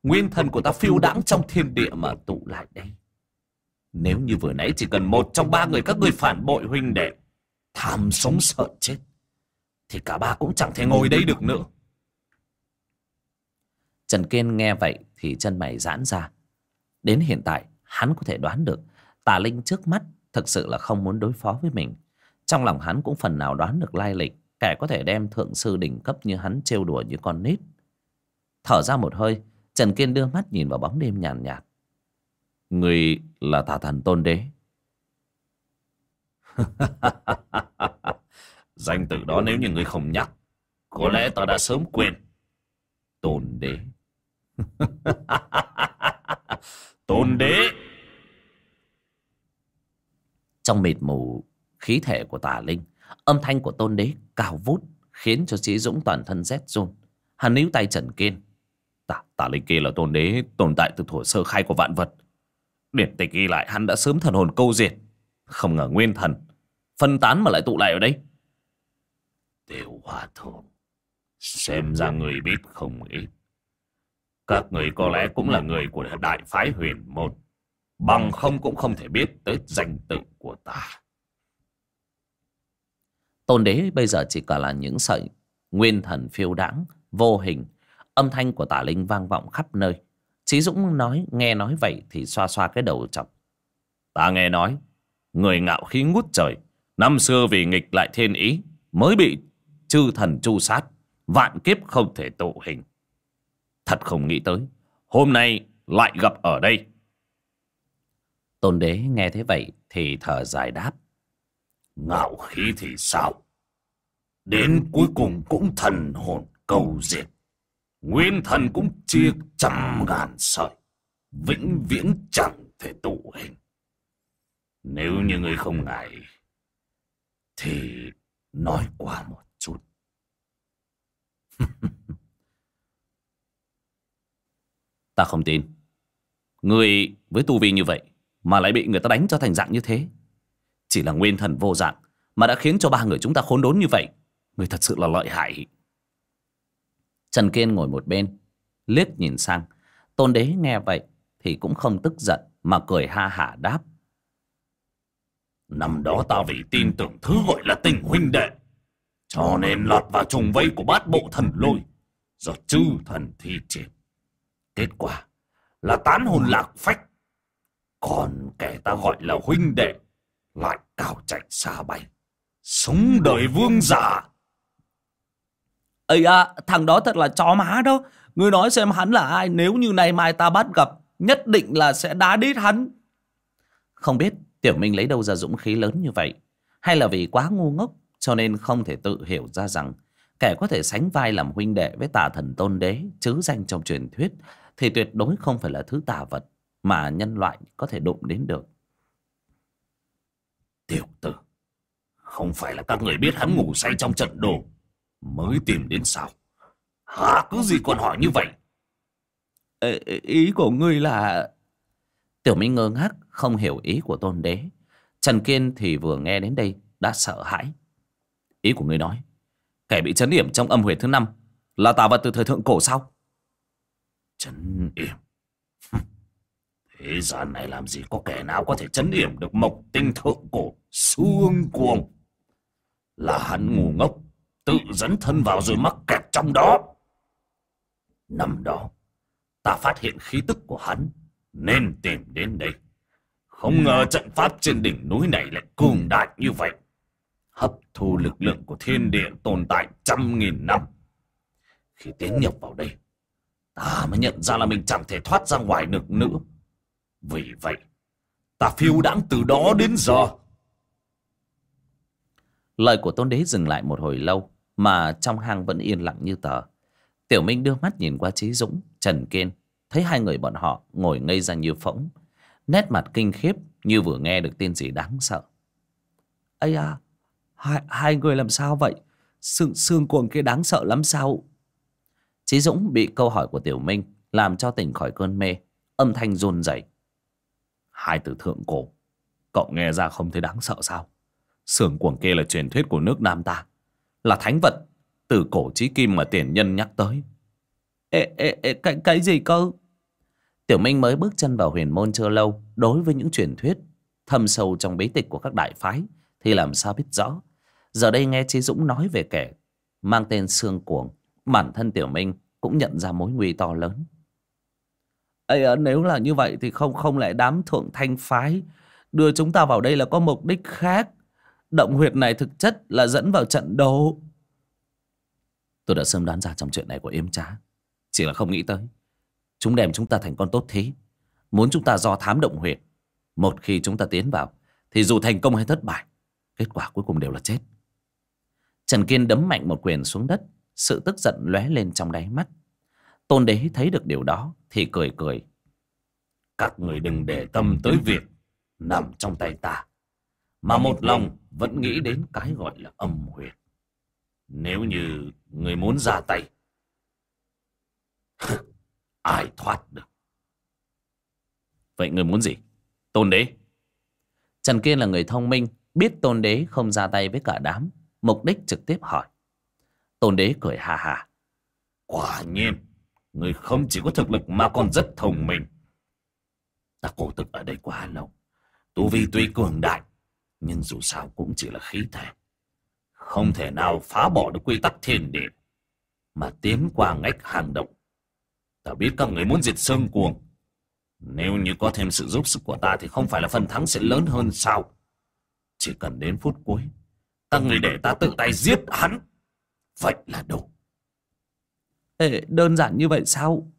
nguyên thần của ta phiêu đãng trong thiên địa mà tụ lại đây nếu như vừa nãy chỉ cần một trong ba người các ngươi phản bội huynh đệ tham sống sợ chết thì cả ba cũng chẳng thể ngồi đây được nữa trần kiên nghe vậy thì chân mày giãn ra Đến hiện tại hắn có thể đoán được Tà Linh trước mắt thực sự là không muốn đối phó với mình Trong lòng hắn cũng phần nào đoán được lai lịch Kẻ có thể đem thượng sư đỉnh cấp như hắn trêu đùa như con nít Thở ra một hơi Trần Kiên đưa mắt nhìn vào bóng đêm nhàn nhạt, Người là tà thần tôn đế Danh từ đó nếu như người không nhắc Có lẽ ta đã sớm quên Tôn đế Tôn đế Trong mịt mù Khí thể của tà linh Âm thanh của tôn đế cao vút Khiến cho sĩ Dũng toàn thân rét run Hắn níu tay Trần Kiên Tà, tà linh kia là tôn đế tồn tại từ thổ sơ khai của vạn vật Điển tịch ghi lại hắn đã sớm thần hồn câu diệt Không ngờ nguyên thần Phân tán mà lại tụ lại ở đây Tiểu hòa thượng Xem ra người biết không ít các người có lẽ cũng là người của đại phái huyền môn. Bằng không cũng không thể biết tới danh tự của ta. Tôn đế bây giờ chỉ còn là những sợi nguyên thần phiêu đãng, vô hình. Âm thanh của tả linh vang vọng khắp nơi. Chí Dũng nói, nghe nói vậy thì xoa xoa cái đầu chọc. Ta nghe nói, người ngạo khí ngút trời. Năm xưa vì nghịch lại thiên ý, mới bị chư thần chu sát. Vạn kiếp không thể tụ hình. Thật không nghĩ tới. Hôm nay lại gặp ở đây. Tôn đế nghe thế vậy thì thở dài đáp. Ngạo khí thì sao? Đến cuối cùng cũng thần hồn cầu diệt. Nguyên thần cũng chia trăm ngàn sợi. Vĩnh viễn chẳng thể tụ hình. Nếu như ngươi không ngại thì nói qua một chút. Ta không tin Người với tu vi như vậy Mà lại bị người ta đánh cho thành dạng như thế Chỉ là nguyên thần vô dạng Mà đã khiến cho ba người chúng ta khốn đốn như vậy Người thật sự là lợi hại Trần Kiên ngồi một bên Liếc nhìn sang Tôn đế nghe vậy Thì cũng không tức giận Mà cười ha hả đáp Năm đó ta vì tin tưởng thứ gọi là tình huynh đệ Cho nên lọt vào trùng vây của bát bộ thần lôi Do chư thần thi triển Kết quả là tán hồn lạc phách. Còn kẻ ta gọi là huynh đệ lại cao chạy xa bay. Sống đời vương giả. Ây à, thằng đó thật là chó má đó. Ngươi nói xem hắn là ai nếu như nay mai ta bắt gặp. Nhất định là sẽ đá đít hắn. Không biết Tiểu Minh lấy đâu ra dũng khí lớn như vậy. Hay là vì quá ngu ngốc cho nên không thể tự hiểu ra rằng kẻ có thể sánh vai làm huynh đệ với tà thần tôn đế chứ danh trong truyền thuyết thì tuyệt đối không phải là thứ tà vật mà nhân loại có thể đụng đến được. Tiểu tử, không phải là các người biết hắn ngủ say trong trận đồ mới tìm đến sao? Hả cứ gì còn hỏi như vậy? Ê, ý của ngươi là... Tiểu Minh ngơ ngác không hiểu ý của tôn đế. Trần Kiên thì vừa nghe đến đây đã sợ hãi. Ý của ngươi nói, kẻ bị chấn điểm trong âm huyệt thứ năm là tà vật từ thời thượng cổ sao? chấn yểm thế gian này làm gì có kẻ nào có thể chấn yểm được mộc tinh thượng cổ xương cuồng là hắn ngu ngốc tự dẫn thân vào rồi mắc kẹt trong đó năm đó ta phát hiện khí tức của hắn nên tìm đến đây không ngờ trận pháp trên đỉnh núi này lại cường đại như vậy hấp thu lực lượng của thiên địa tồn tại trăm nghìn năm khi tiến nhập vào đây Ta mới nhận ra là mình chẳng thể thoát ra ngoài được nữa Vì vậy Ta phiêu đãng từ đó đến giờ Lời của tôn đế dừng lại một hồi lâu Mà trong hang vẫn yên lặng như tờ Tiểu Minh đưa mắt nhìn qua Trí Dũng, Trần Kiên Thấy hai người bọn họ ngồi ngây ra như phỗng Nét mặt kinh khiếp như vừa nghe được tin gì đáng sợ ấy à hai, hai người làm sao vậy Sương, sương cuồng kia đáng sợ lắm sao Chí Dũng bị câu hỏi của Tiểu Minh làm cho tỉnh khỏi cơn mê, âm thanh run rẩy. Hai từ thượng cổ, cậu nghe ra không thấy đáng sợ sao? Sưởng cuồng kia là truyền thuyết của nước Nam ta, là thánh vật từ cổ chí kim mà tiền nhân nhắc tới. Ê, ê, ê, cái, cái gì cơ? Tiểu Minh mới bước chân vào huyền môn chưa lâu, đối với những truyền thuyết thâm sâu trong bí tịch của các đại phái thì làm sao biết rõ. Giờ đây nghe Chí Dũng nói về kẻ mang tên Sương Cuồng bản thân Tiểu Minh cũng nhận ra mối nguy to lớn. Ê, ờ, nếu là như vậy thì không không lẽ đám thượng thanh phái đưa chúng ta vào đây là có mục đích khác. Động huyệt này thực chất là dẫn vào trận đấu. Tôi đã sớm đoán ra trong chuyện này của yếm trá. Chỉ là không nghĩ tới. Chúng đem chúng ta thành con tốt thế, Muốn chúng ta do thám động huyệt. Một khi chúng ta tiến vào thì dù thành công hay thất bại, kết quả cuối cùng đều là chết. Trần Kiên đấm mạnh một quyền xuống đất, sự tức giận lóe lên trong đáy mắt Tôn đế thấy được điều đó Thì cười cười Các người đừng để tâm tới việc Nằm trong tay ta Mà một lòng vẫn nghĩ đến cái gọi là âm huyệt Nếu như người muốn ra tay Ai thoát được Vậy người muốn gì Tôn đế Trần Kiên là người thông minh Biết tôn đế không ra tay với cả đám Mục đích trực tiếp hỏi Tôn đế cười ha ha Quả nhiên, người không chỉ có thực lực mà còn rất thông minh. Ta cổ thực ở đây quá lâu. Tu vi tuy cường đại, nhưng dù sao cũng chỉ là khí thể. Không thể nào phá bỏ được quy tắc thiên địa mà tiến qua ngách hàng động. Ta biết các người muốn diệt sơn cuồng. Nếu như có thêm sự giúp sức của ta thì không phải là phần thắng sẽ lớn hơn sao? Chỉ cần đến phút cuối, các người để ta tự tay giết hắn. Vậy là đủ. Ê, đơn giản như vậy sao?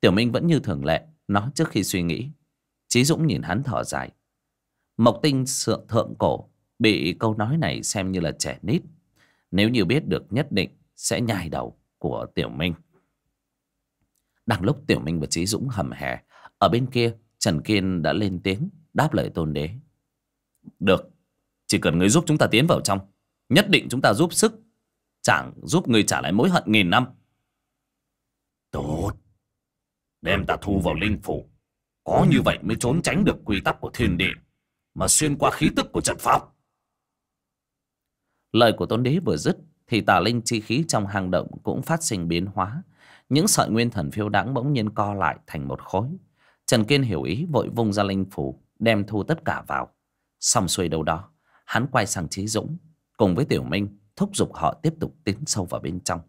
Tiểu Minh vẫn như thường lệ, nói trước khi suy nghĩ. Chí Dũng nhìn hắn thở dài. Mộc tinh sượng thượng cổ, bị câu nói này xem như là trẻ nít. Nếu như biết được nhất định sẽ nhai đầu của Tiểu Minh. đằng lúc Tiểu Minh và Chí Dũng hầm hè, ở bên kia Trần Kiên đã lên tiếng đáp lời tôn đế. Được, chỉ cần người giúp chúng ta tiến vào trong, nhất định chúng ta giúp sức Chẳng giúp người trả lại mối hận nghìn năm Tốt Đem ta thu vào linh phủ Có như vậy mới trốn tránh được quy tắc của thiên địa Mà xuyên qua khí tức của trận pháp Lời của Tôn Đế vừa dứt Thì tà linh chi khí trong hang động cũng phát sinh biến hóa Những sợi nguyên thần phiêu đãng bỗng nhiên co lại thành một khối Trần Kiên hiểu ý vội vung ra linh phủ Đem thu tất cả vào Xong xuôi đâu đó Hắn quay sang Trí Dũng Cùng với Tiểu Minh thúc giục họ tiếp tục tiến sâu vào bên trong.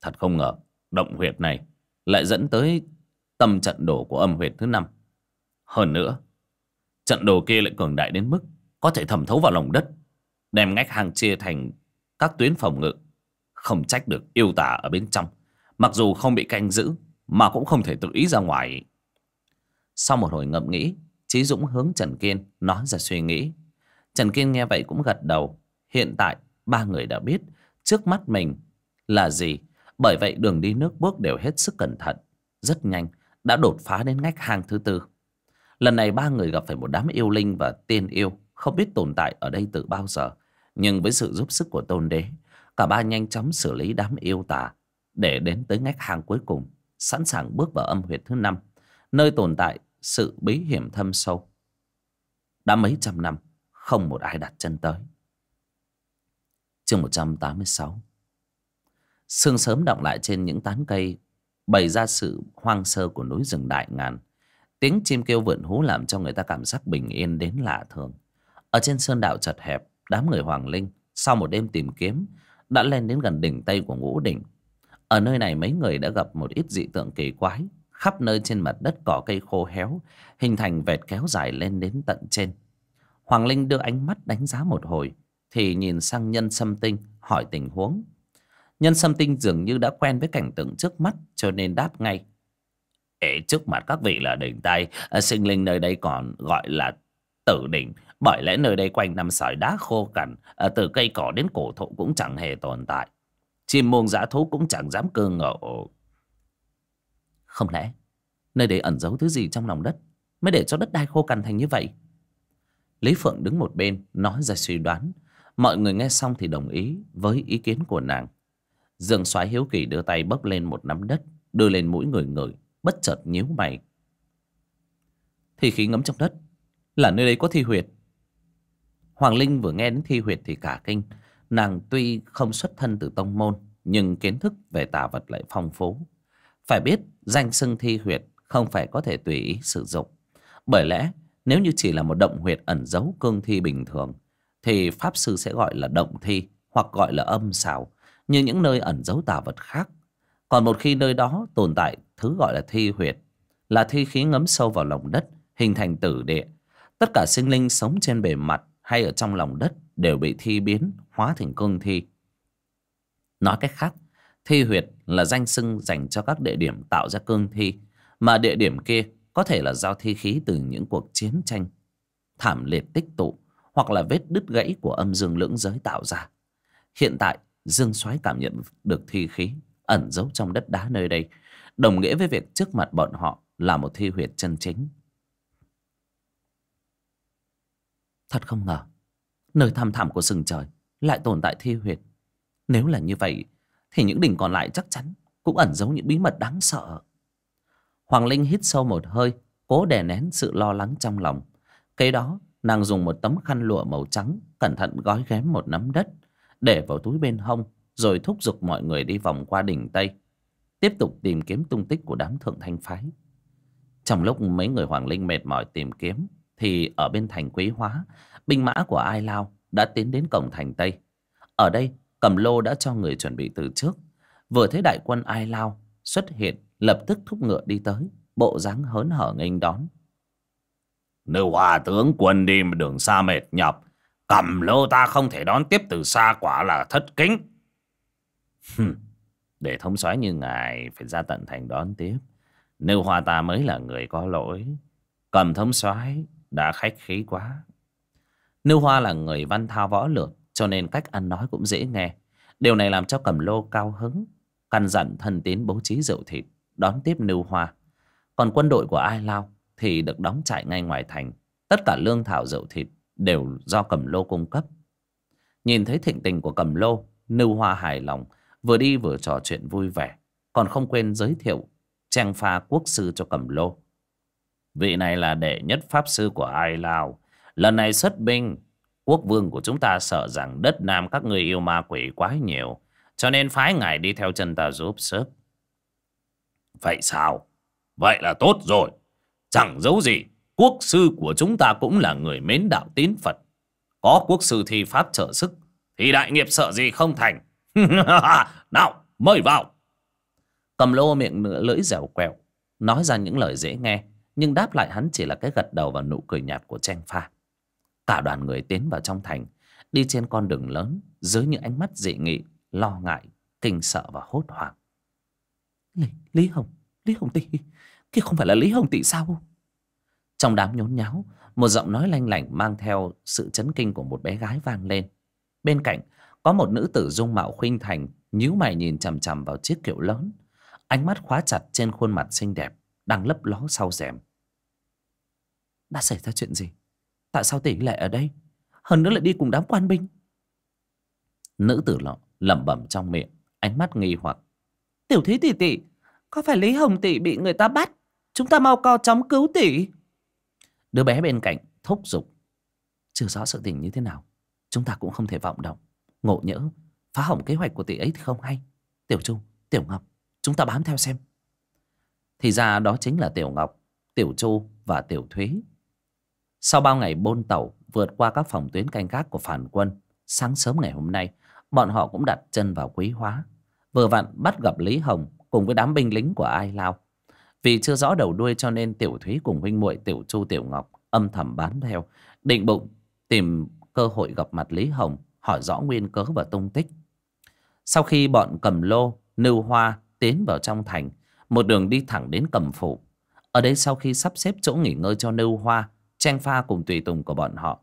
Thật không ngờ, động huyệt này lại dẫn tới tâm trận đồ của âm huyệt thứ năm. Hơn nữa, trận đồ kia lại cường đại đến mức có thể thẩm thấu vào lòng đất, đem ngách hàng chia thành các tuyến phòng ngự. Không trách được yêu tả ở bên trong, mặc dù không bị canh giữ mà cũng không thể tự ý ra ngoài. Sau một hồi ngẫm nghĩ, Chí Dũng hướng Trần Kiên nói ra suy nghĩ. Trần Kiên nghe vậy cũng gật đầu. Hiện tại, ba người đã biết trước mắt mình là gì. Bởi vậy đường đi nước bước đều hết sức cẩn thận. Rất nhanh, đã đột phá đến ngách hang thứ tư. Lần này ba người gặp phải một đám yêu linh và tiên yêu không biết tồn tại ở đây từ bao giờ. Nhưng với sự giúp sức của tôn đế, cả ba nhanh chóng xử lý đám yêu tà để đến tới ngách hang cuối cùng, sẵn sàng bước vào âm huyệt thứ năm, nơi tồn tại sự bí hiểm thâm sâu. Đã mấy trăm năm, không một ai đặt chân tới chương 186 Sương sớm động lại trên những tán cây Bày ra sự hoang sơ của núi rừng đại ngàn Tiếng chim kêu vượn hú làm cho người ta cảm giác bình yên đến lạ thường Ở trên sơn đạo chật hẹp Đám người Hoàng Linh Sau một đêm tìm kiếm Đã lên đến gần đỉnh Tây của Ngũ Đỉnh Ở nơi này mấy người đã gặp một ít dị tượng kỳ quái Khắp nơi trên mặt đất cỏ cây khô héo Hình thành vệt kéo dài lên đến tận trên Hoàng Linh đưa ánh mắt đánh giá một hồi Thì nhìn sang nhân sâm tinh hỏi tình huống Nhân sâm tinh dường như đã quen với cảnh tượng trước mắt Cho nên đáp ngay Ê, Trước mặt các vị là đỉnh tay à, Sinh linh nơi đây còn gọi là tử đỉnh Bởi lẽ nơi đây quanh năm sỏi đá khô cằn à, Từ cây cỏ đến cổ thụ cũng chẳng hề tồn tại Chim muông dã thú cũng chẳng dám cơ ngộ. Không lẽ Nơi đây ẩn giấu thứ gì trong lòng đất Mới để cho đất đai khô cằn thành như vậy Lý Phượng đứng một bên nói ra suy đoán. Mọi người nghe xong thì đồng ý với ý kiến của nàng. Dương Soái hiếu kỳ đưa tay bốc lên một nắm đất, đưa lên mũi người ngửi bất chợt nhíu mày. Thi khí ngấm trong đất, là nơi đây có thi huyệt. Hoàng Linh vừa nghe đến thi huyệt thì cả kinh. Nàng tuy không xuất thân từ tông môn, nhưng kiến thức về tà vật lại phong phú. Phải biết, danh xưng thi huyệt không phải có thể tùy ý sử dụng. Bởi lẽ, nếu như chỉ là một động huyệt ẩn giấu cương thi bình thường Thì Pháp Sư sẽ gọi là động thi Hoặc gọi là âm xào Như những nơi ẩn giấu tà vật khác Còn một khi nơi đó tồn tại thứ gọi là thi huyệt Là thi khí ngấm sâu vào lòng đất Hình thành tử địa Tất cả sinh linh sống trên bề mặt Hay ở trong lòng đất đều bị thi biến Hóa thành cương thi Nói cách khác Thi huyệt là danh xưng dành cho các địa điểm tạo ra cương thi Mà địa điểm kia có thể là do thi khí từ những cuộc chiến tranh thảm liệt tích tụ hoặc là vết đứt gãy của âm dương lưỡng giới tạo ra. Hiện tại, dương soái cảm nhận được thi khí ẩn giấu trong đất đá nơi đây, đồng nghĩa với việc trước mặt bọn họ là một thi huyệt chân chính. Thật không ngờ, nơi thăm thẳm của sừng trời lại tồn tại thi huyệt. Nếu là như vậy, thì những đỉnh còn lại chắc chắn cũng ẩn giấu những bí mật đáng sợ. Hoàng Linh hít sâu một hơi, cố đè nén sự lo lắng trong lòng. Kế đó, nàng dùng một tấm khăn lụa màu trắng, cẩn thận gói ghém một nắm đất, để vào túi bên hông, rồi thúc giục mọi người đi vòng qua đỉnh Tây. Tiếp tục tìm kiếm tung tích của đám thượng thanh phái. Trong lúc mấy người Hoàng Linh mệt mỏi tìm kiếm, thì ở bên thành Quý Hóa, binh mã của Ai Lao đã tiến đến cổng thành Tây. Ở đây, Cầm Lô đã cho người chuẩn bị từ trước. Vừa thấy đại quân Ai Lao xuất hiện lập tức thúc ngựa đi tới bộ dáng hớn hở nghênh đón nếu hòa tướng quân đi mà đường xa mệt nhọc cầm lô ta không thể đón tiếp từ xa quả là thất kính để thống soái như ngài phải ra tận thành đón tiếp nếu hòa ta mới là người có lỗi cầm thống soái đã khách khí quá Nưu Hoa là người văn thao võ lược cho nên cách ăn nói cũng dễ nghe. Điều này làm cho Cẩm Lô cao hứng, căn dặn thân tín bố trí rượu thịt đón tiếp nưu hoa còn quân đội của ai lao thì được đóng trại ngay ngoài thành tất cả lương thảo rượu thịt đều do cầm lô cung cấp nhìn thấy thịnh tình của cầm lô nưu hoa hài lòng vừa đi vừa trò chuyện vui vẻ còn không quên giới thiệu trang pha quốc sư cho cầm lô vị này là đệ nhất pháp sư của ai lao lần này xuất binh quốc vương của chúng ta sợ rằng đất nam các người yêu ma quỷ quá nhiều cho nên phái ngài đi theo chân ta giúp sức. Vậy sao? Vậy là tốt rồi. Chẳng giấu gì, quốc sư của chúng ta cũng là người mến đạo tín Phật. Có quốc sư thi pháp trợ sức, thì đại nghiệp sợ gì không thành. Nào, mời vào. Cầm lô miệng nửa lưỡi dẻo quẹo, nói ra những lời dễ nghe, nhưng đáp lại hắn chỉ là cái gật đầu và nụ cười nhạt của Trang Pha. Cả đoàn người tiến vào trong thành, đi trên con đường lớn dưới những ánh mắt dị nghị lo ngại, kinh sợ và hốt hoảng. Lý, Lý Hồng, Lý Hồng Tị, kia không phải là Lý Hồng Tị sao Trong đám nhốn nháo, một giọng nói lanh lảnh mang theo sự chấn kinh của một bé gái vang lên. Bên cạnh, có một nữ tử dung mạo khuynh thành, nhíu mày nhìn chằm chằm vào chiếc kiệu lớn. Ánh mắt khóa chặt trên khuôn mặt xinh đẹp, đang lấp ló sau rèm. Đã xảy ra chuyện gì? Tại sao tỷ lại ở đây? Hơn nữa lại đi cùng đám quan binh? Nữ tử lọ lẩm bẩm trong miệng ánh mắt nghi hoặc tiểu thúy tỷ tỷ có phải lý hồng tỷ bị người ta bắt chúng ta mau co chóng cứu tỷ đứa bé bên cạnh thúc giục chưa rõ sự tình như thế nào chúng ta cũng không thể vọng động ngộ nhỡ phá hỏng kế hoạch của tỷ ấy thì không hay tiểu chu tiểu ngọc chúng ta bám theo xem thì ra đó chính là tiểu ngọc tiểu chu và tiểu thúy sau bao ngày bôn tàu vượt qua các phòng tuyến canh gác của phản quân sáng sớm ngày hôm nay bọn họ cũng đặt chân vào quý hóa vừa vặn bắt gặp lý hồng cùng với đám binh lính của ai lao vì chưa rõ đầu đuôi cho nên tiểu thúy cùng huynh muội tiểu chu tiểu ngọc âm thầm bám theo định bụng tìm cơ hội gặp mặt lý hồng hỏi rõ nguyên cớ và tung tích sau khi bọn cầm lô nưu hoa tiến vào trong thành một đường đi thẳng đến cầm phủ ở đây sau khi sắp xếp chỗ nghỉ ngơi cho nưu hoa tranh pha cùng tùy tùng của bọn họ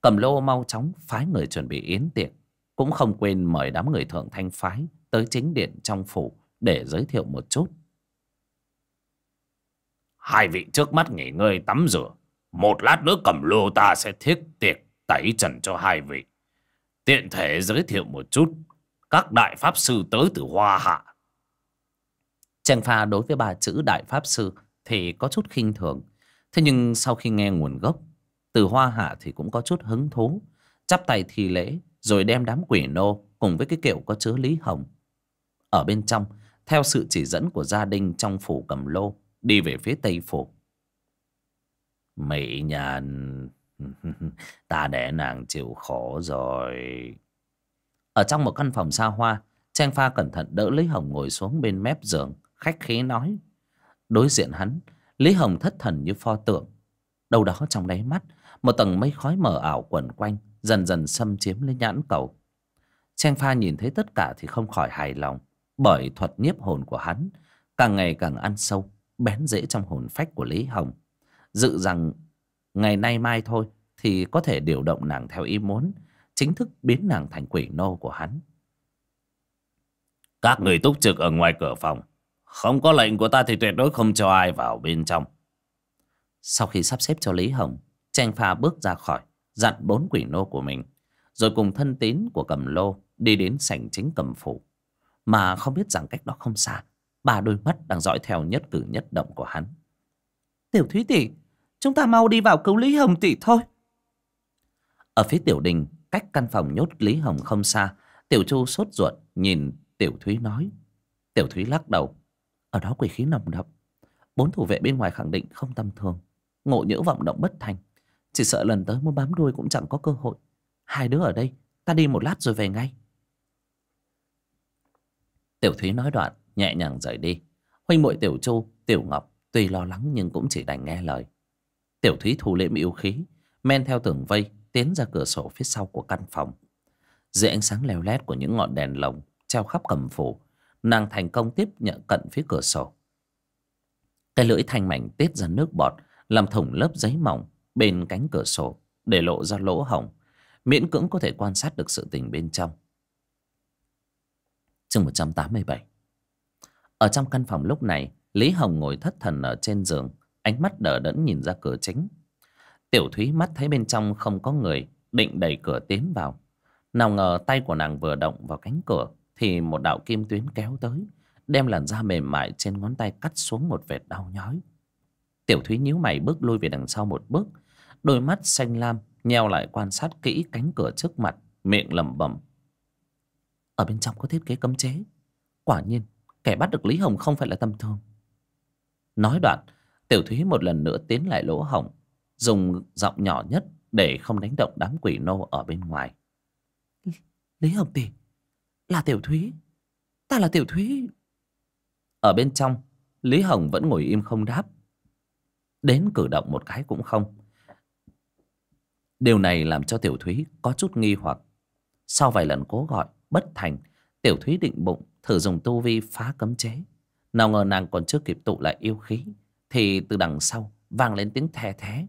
cầm lô mau chóng phái người chuẩn bị yến tiệc cũng không quên mời đám người thượng thanh phái tới chính điện trong phủ để giới thiệu một chút. Hai vị trước mắt nghỉ ngơi tắm rửa, một lát nữa cầm lô ta sẽ thiết tiệc tẩy trần cho hai vị. Tiện thể giới thiệu một chút các đại pháp sư tới từ Hoa Hạ. Trang Pha đối với ba chữ đại pháp sư thì có chút khinh thường. Thế nhưng sau khi nghe nguồn gốc, từ Hoa Hạ thì cũng có chút hứng thú. Chắp tay thi lễ, rồi đem đám quỷ nô cùng với cái kiệu có chứa Lý Hồng. Ở bên trong, theo sự chỉ dẫn của gia đình trong phủ cầm lô, đi về phía tây phủ. Mỹ nhân, ta để nàng chịu khổ rồi. Ở trong một căn phòng xa hoa, Trang Pha cẩn thận đỡ Lý Hồng ngồi xuống bên mép giường, khách khí nói. Đối diện hắn, Lý Hồng thất thần như pho tượng. Đâu đó trong đáy mắt, một tầng mây khói mờ ảo quẩn quanh, dần dần xâm chiếm lên nhãn cầu. Cheng Pha nhìn thấy tất cả thì không khỏi hài lòng, bởi thuật nhiếp hồn của hắn càng ngày càng ăn sâu, bén rễ trong hồn phách của Lý Hồng. Dự rằng ngày nay mai thôi thì có thể điều động nàng theo ý muốn, chính thức biến nàng thành quỷ nô của hắn. Các người túc trực ở ngoài cửa phòng, không có lệnh của ta thì tuyệt đối không cho ai vào bên trong. Sau khi sắp xếp cho Lý Hồng, Chanh Pha bước ra khỏi, dặn bốn quỷ nô của mình rồi cùng thân tín của cầm lô đi đến sảnh chính cầm phủ mà không biết rằng cách đó không xa ba đôi mắt đang dõi theo nhất cử nhất động của hắn tiểu thúy tỷ chúng ta mau đi vào cứu lý hồng tỷ thôi ở phía tiểu đình cách căn phòng nhốt lý hồng không xa tiểu chu sốt ruột nhìn tiểu thúy nói tiểu thúy lắc đầu ở đó quỷ khí nồng đậm bốn thủ vệ bên ngoài khẳng định không tầm thường ngộ nhỡ vọng động bất thành chỉ sợ lần tới muốn bám đuôi cũng chẳng có cơ hội Hai đứa ở đây Ta đi một lát rồi về ngay Tiểu Thúy nói đoạn Nhẹ nhàng rời đi Huynh muội Tiểu Châu, Tiểu Ngọc Tuy lo lắng nhưng cũng chỉ đành nghe lời Tiểu Thúy thu liễm yêu khí Men theo tường vây Tiến ra cửa sổ phía sau của căn phòng Dưới ánh sáng leo lét của những ngọn đèn lồng Treo khắp cầm phủ Nàng thành công tiếp nhận cận phía cửa sổ Cái lưỡi thanh mảnh tiết ra nước bọt Làm thủng lớp giấy mỏng bên cánh cửa sổ để lộ ra lỗ hổng miễn cưỡng có thể quan sát được sự tình bên trong chương một trăm tám mươi bảy ở trong căn phòng lúc này Lý Hồng ngồi thất thần ở trên giường ánh mắt đờ đẫn nhìn ra cửa chính Tiểu Thúy mắt thấy bên trong không có người định đẩy cửa tiến vào nào ngờ tay của nàng vừa động vào cánh cửa thì một đạo kim tuyến kéo tới đem làn da mềm mại trên ngón tay cắt xuống một vệt đau nhói. Tiểu Thúy nhíu mày bước lui về đằng sau một bước, đôi mắt xanh lam nheo lại quan sát kỹ cánh cửa trước mặt miệng lẩm bẩm ở bên trong có thiết kế cấm chế quả nhiên kẻ bắt được lý hồng không phải là tầm thường nói đoạn tiểu thúy một lần nữa tiến lại lỗ hồng dùng giọng nhỏ nhất để không đánh động đám quỷ nô ở bên ngoài lý hồng tỷ là tiểu thúy ta là tiểu thúy ở bên trong lý hồng vẫn ngồi im không đáp đến cử động một cái cũng không Điều này làm cho Tiểu Thúy có chút nghi hoặc. Sau vài lần cố gọi, bất thành, Tiểu Thúy định bụng thử dùng tu vi phá cấm chế. Nào ngờ nàng còn chưa kịp tụ lại yêu khí, thì từ đằng sau vang lên tiếng the thế.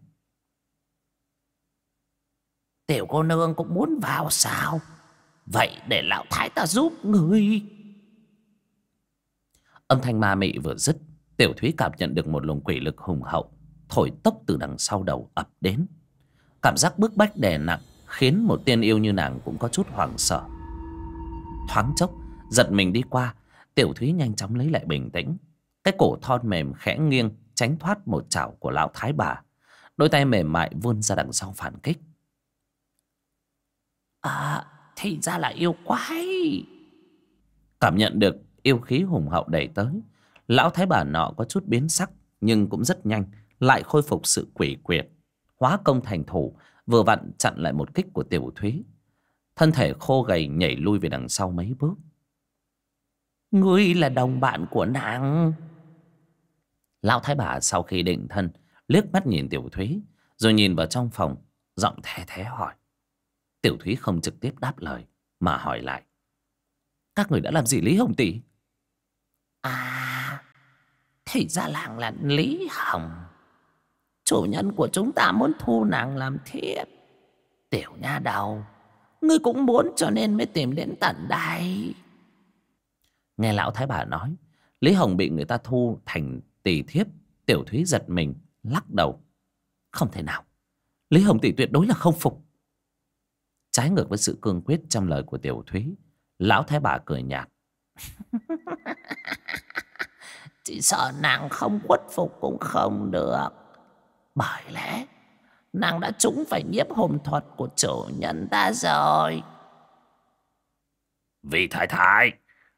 Tiểu cô nương cũng muốn vào sao? Vậy để lão thái ta giúp người. Âm thanh ma mị vừa dứt, Tiểu Thúy cảm nhận được một luồng quỷ lực hùng hậu, thổi tốc từ đằng sau đầu ập đến Cảm giác bức bách đè nặng khiến một tiên yêu như nàng cũng có chút hoảng sợ. Thoáng chốc, giật mình đi qua, tiểu thúy nhanh chóng lấy lại bình tĩnh. Cái cổ thon mềm khẽ nghiêng tránh thoát một chảo của lão thái bà. Đôi tay mềm mại vươn ra đằng sau phản kích. À, thì ra là yêu quái. Cảm nhận được yêu khí hùng hậu đẩy tới, lão thái bà nọ có chút biến sắc nhưng cũng rất nhanh lại khôi phục sự quỷ quyệt hóa công thành thủ vừa vặn chặn lại một kích của tiểu thúy thân thể khô gầy nhảy lui về đằng sau mấy bước ngươi là đồng bạn của nàng lão thái bà sau khi định thân liếc mắt nhìn tiểu thúy rồi nhìn vào trong phòng giọng thè thé hỏi tiểu thúy không trực tiếp đáp lời mà hỏi lại các người đã làm gì lý hồng tỷ à thì ra làng là lý hồng Chủ nhân của chúng ta muốn thu nàng làm thiếp Tiểu nha đầu Ngươi cũng muốn cho nên mới tìm đến tận đây Nghe lão thái bà nói Lý Hồng bị người ta thu thành tỷ thiếp Tiểu Thúy giật mình Lắc đầu Không thể nào Lý Hồng tỷ tuyệt đối là không phục Trái ngược với sự cương quyết trong lời của Tiểu Thúy Lão thái bà cười nhạt Chỉ sợ nàng không khuất phục cũng không được bởi lẽ nàng đã trúng phải nhiếp hồn thuật của chủ nhân ta rồi. Vì thái thái,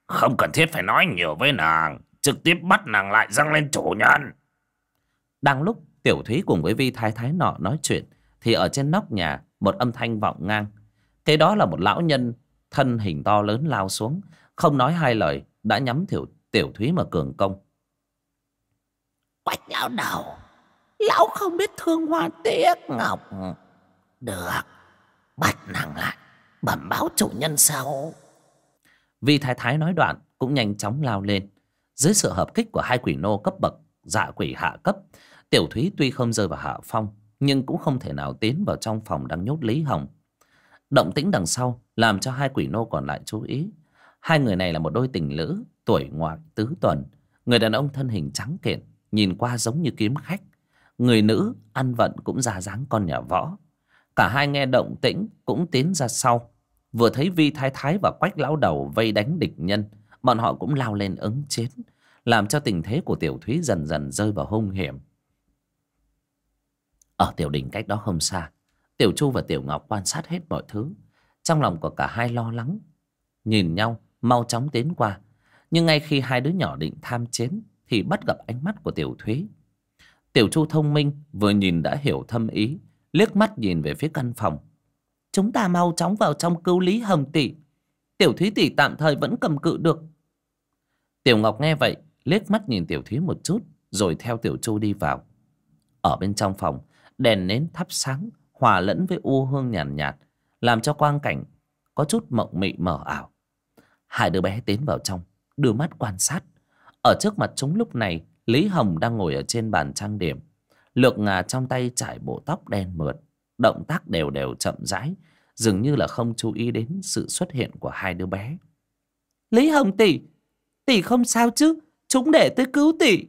không cần thiết phải nói nhiều với nàng, trực tiếp bắt nàng lại răng lên chủ nhân. Đang lúc Tiểu Thúy cùng với Vi thái thái nọ nói chuyện, thì ở trên nóc nhà một âm thanh vọng ngang. thế đó là một lão nhân thân hình to lớn lao xuống, không nói hai lời, đã nhắm Tiểu, tiểu Thúy mà cường công. Quách lão đầu! Lão không biết thương hoa tiếc ngọc Được Bắt nàng lại Bẩm báo chủ nhân sau Vì thái thái nói đoạn Cũng nhanh chóng lao lên Dưới sự hợp kích của hai quỷ nô cấp bậc Dạ quỷ hạ cấp Tiểu thúy tuy không rơi vào hạ phong Nhưng cũng không thể nào tiến vào trong phòng đang nhốt Lý Hồng Động tĩnh đằng sau Làm cho hai quỷ nô còn lại chú ý Hai người này là một đôi tình lữ Tuổi ngoại tứ tuần Người đàn ông thân hình trắng kiện Nhìn qua giống như kiếm khách Người nữ ăn vận cũng già dáng con nhà võ Cả hai nghe động tĩnh cũng tiến ra sau Vừa thấy Vi Thái Thái và Quách Lão Đầu vây đánh địch nhân Bọn họ cũng lao lên ứng chiến Làm cho tình thế của Tiểu Thúy dần dần rơi vào hung hiểm Ở Tiểu Đình cách đó không xa Tiểu Chu và Tiểu Ngọc quan sát hết mọi thứ Trong lòng của cả hai lo lắng Nhìn nhau mau chóng tiến qua Nhưng ngay khi hai đứa nhỏ định tham chiến Thì bắt gặp ánh mắt của Tiểu Thúy Tiểu Chu thông minh, vừa nhìn đã hiểu thâm ý, liếc mắt nhìn về phía căn phòng. Chúng ta mau chóng vào trong cứu Lý Hồng Tỷ. Tiểu Thúy Tỷ tạm thời vẫn cầm cự được. Tiểu Ngọc nghe vậy, liếc mắt nhìn Tiểu Thúy một chút, rồi theo Tiểu Chu đi vào. Ở bên trong phòng, đèn nến thắp sáng, hòa lẫn với u hương nhàn nhạt, nhạt, làm cho quang cảnh có chút mộng mị mờ ảo. Hai đứa bé tiến vào trong, đưa mắt quan sát. Ở trước mặt chúng lúc này Lý Hồng đang ngồi ở trên bàn trang điểm Lược ngà trong tay trải bộ tóc đen mượt Động tác đều đều chậm rãi Dường như là không chú ý đến sự xuất hiện của hai đứa bé Lý Hồng tỷ Tỷ không sao chứ Chúng để tới cứu tỷ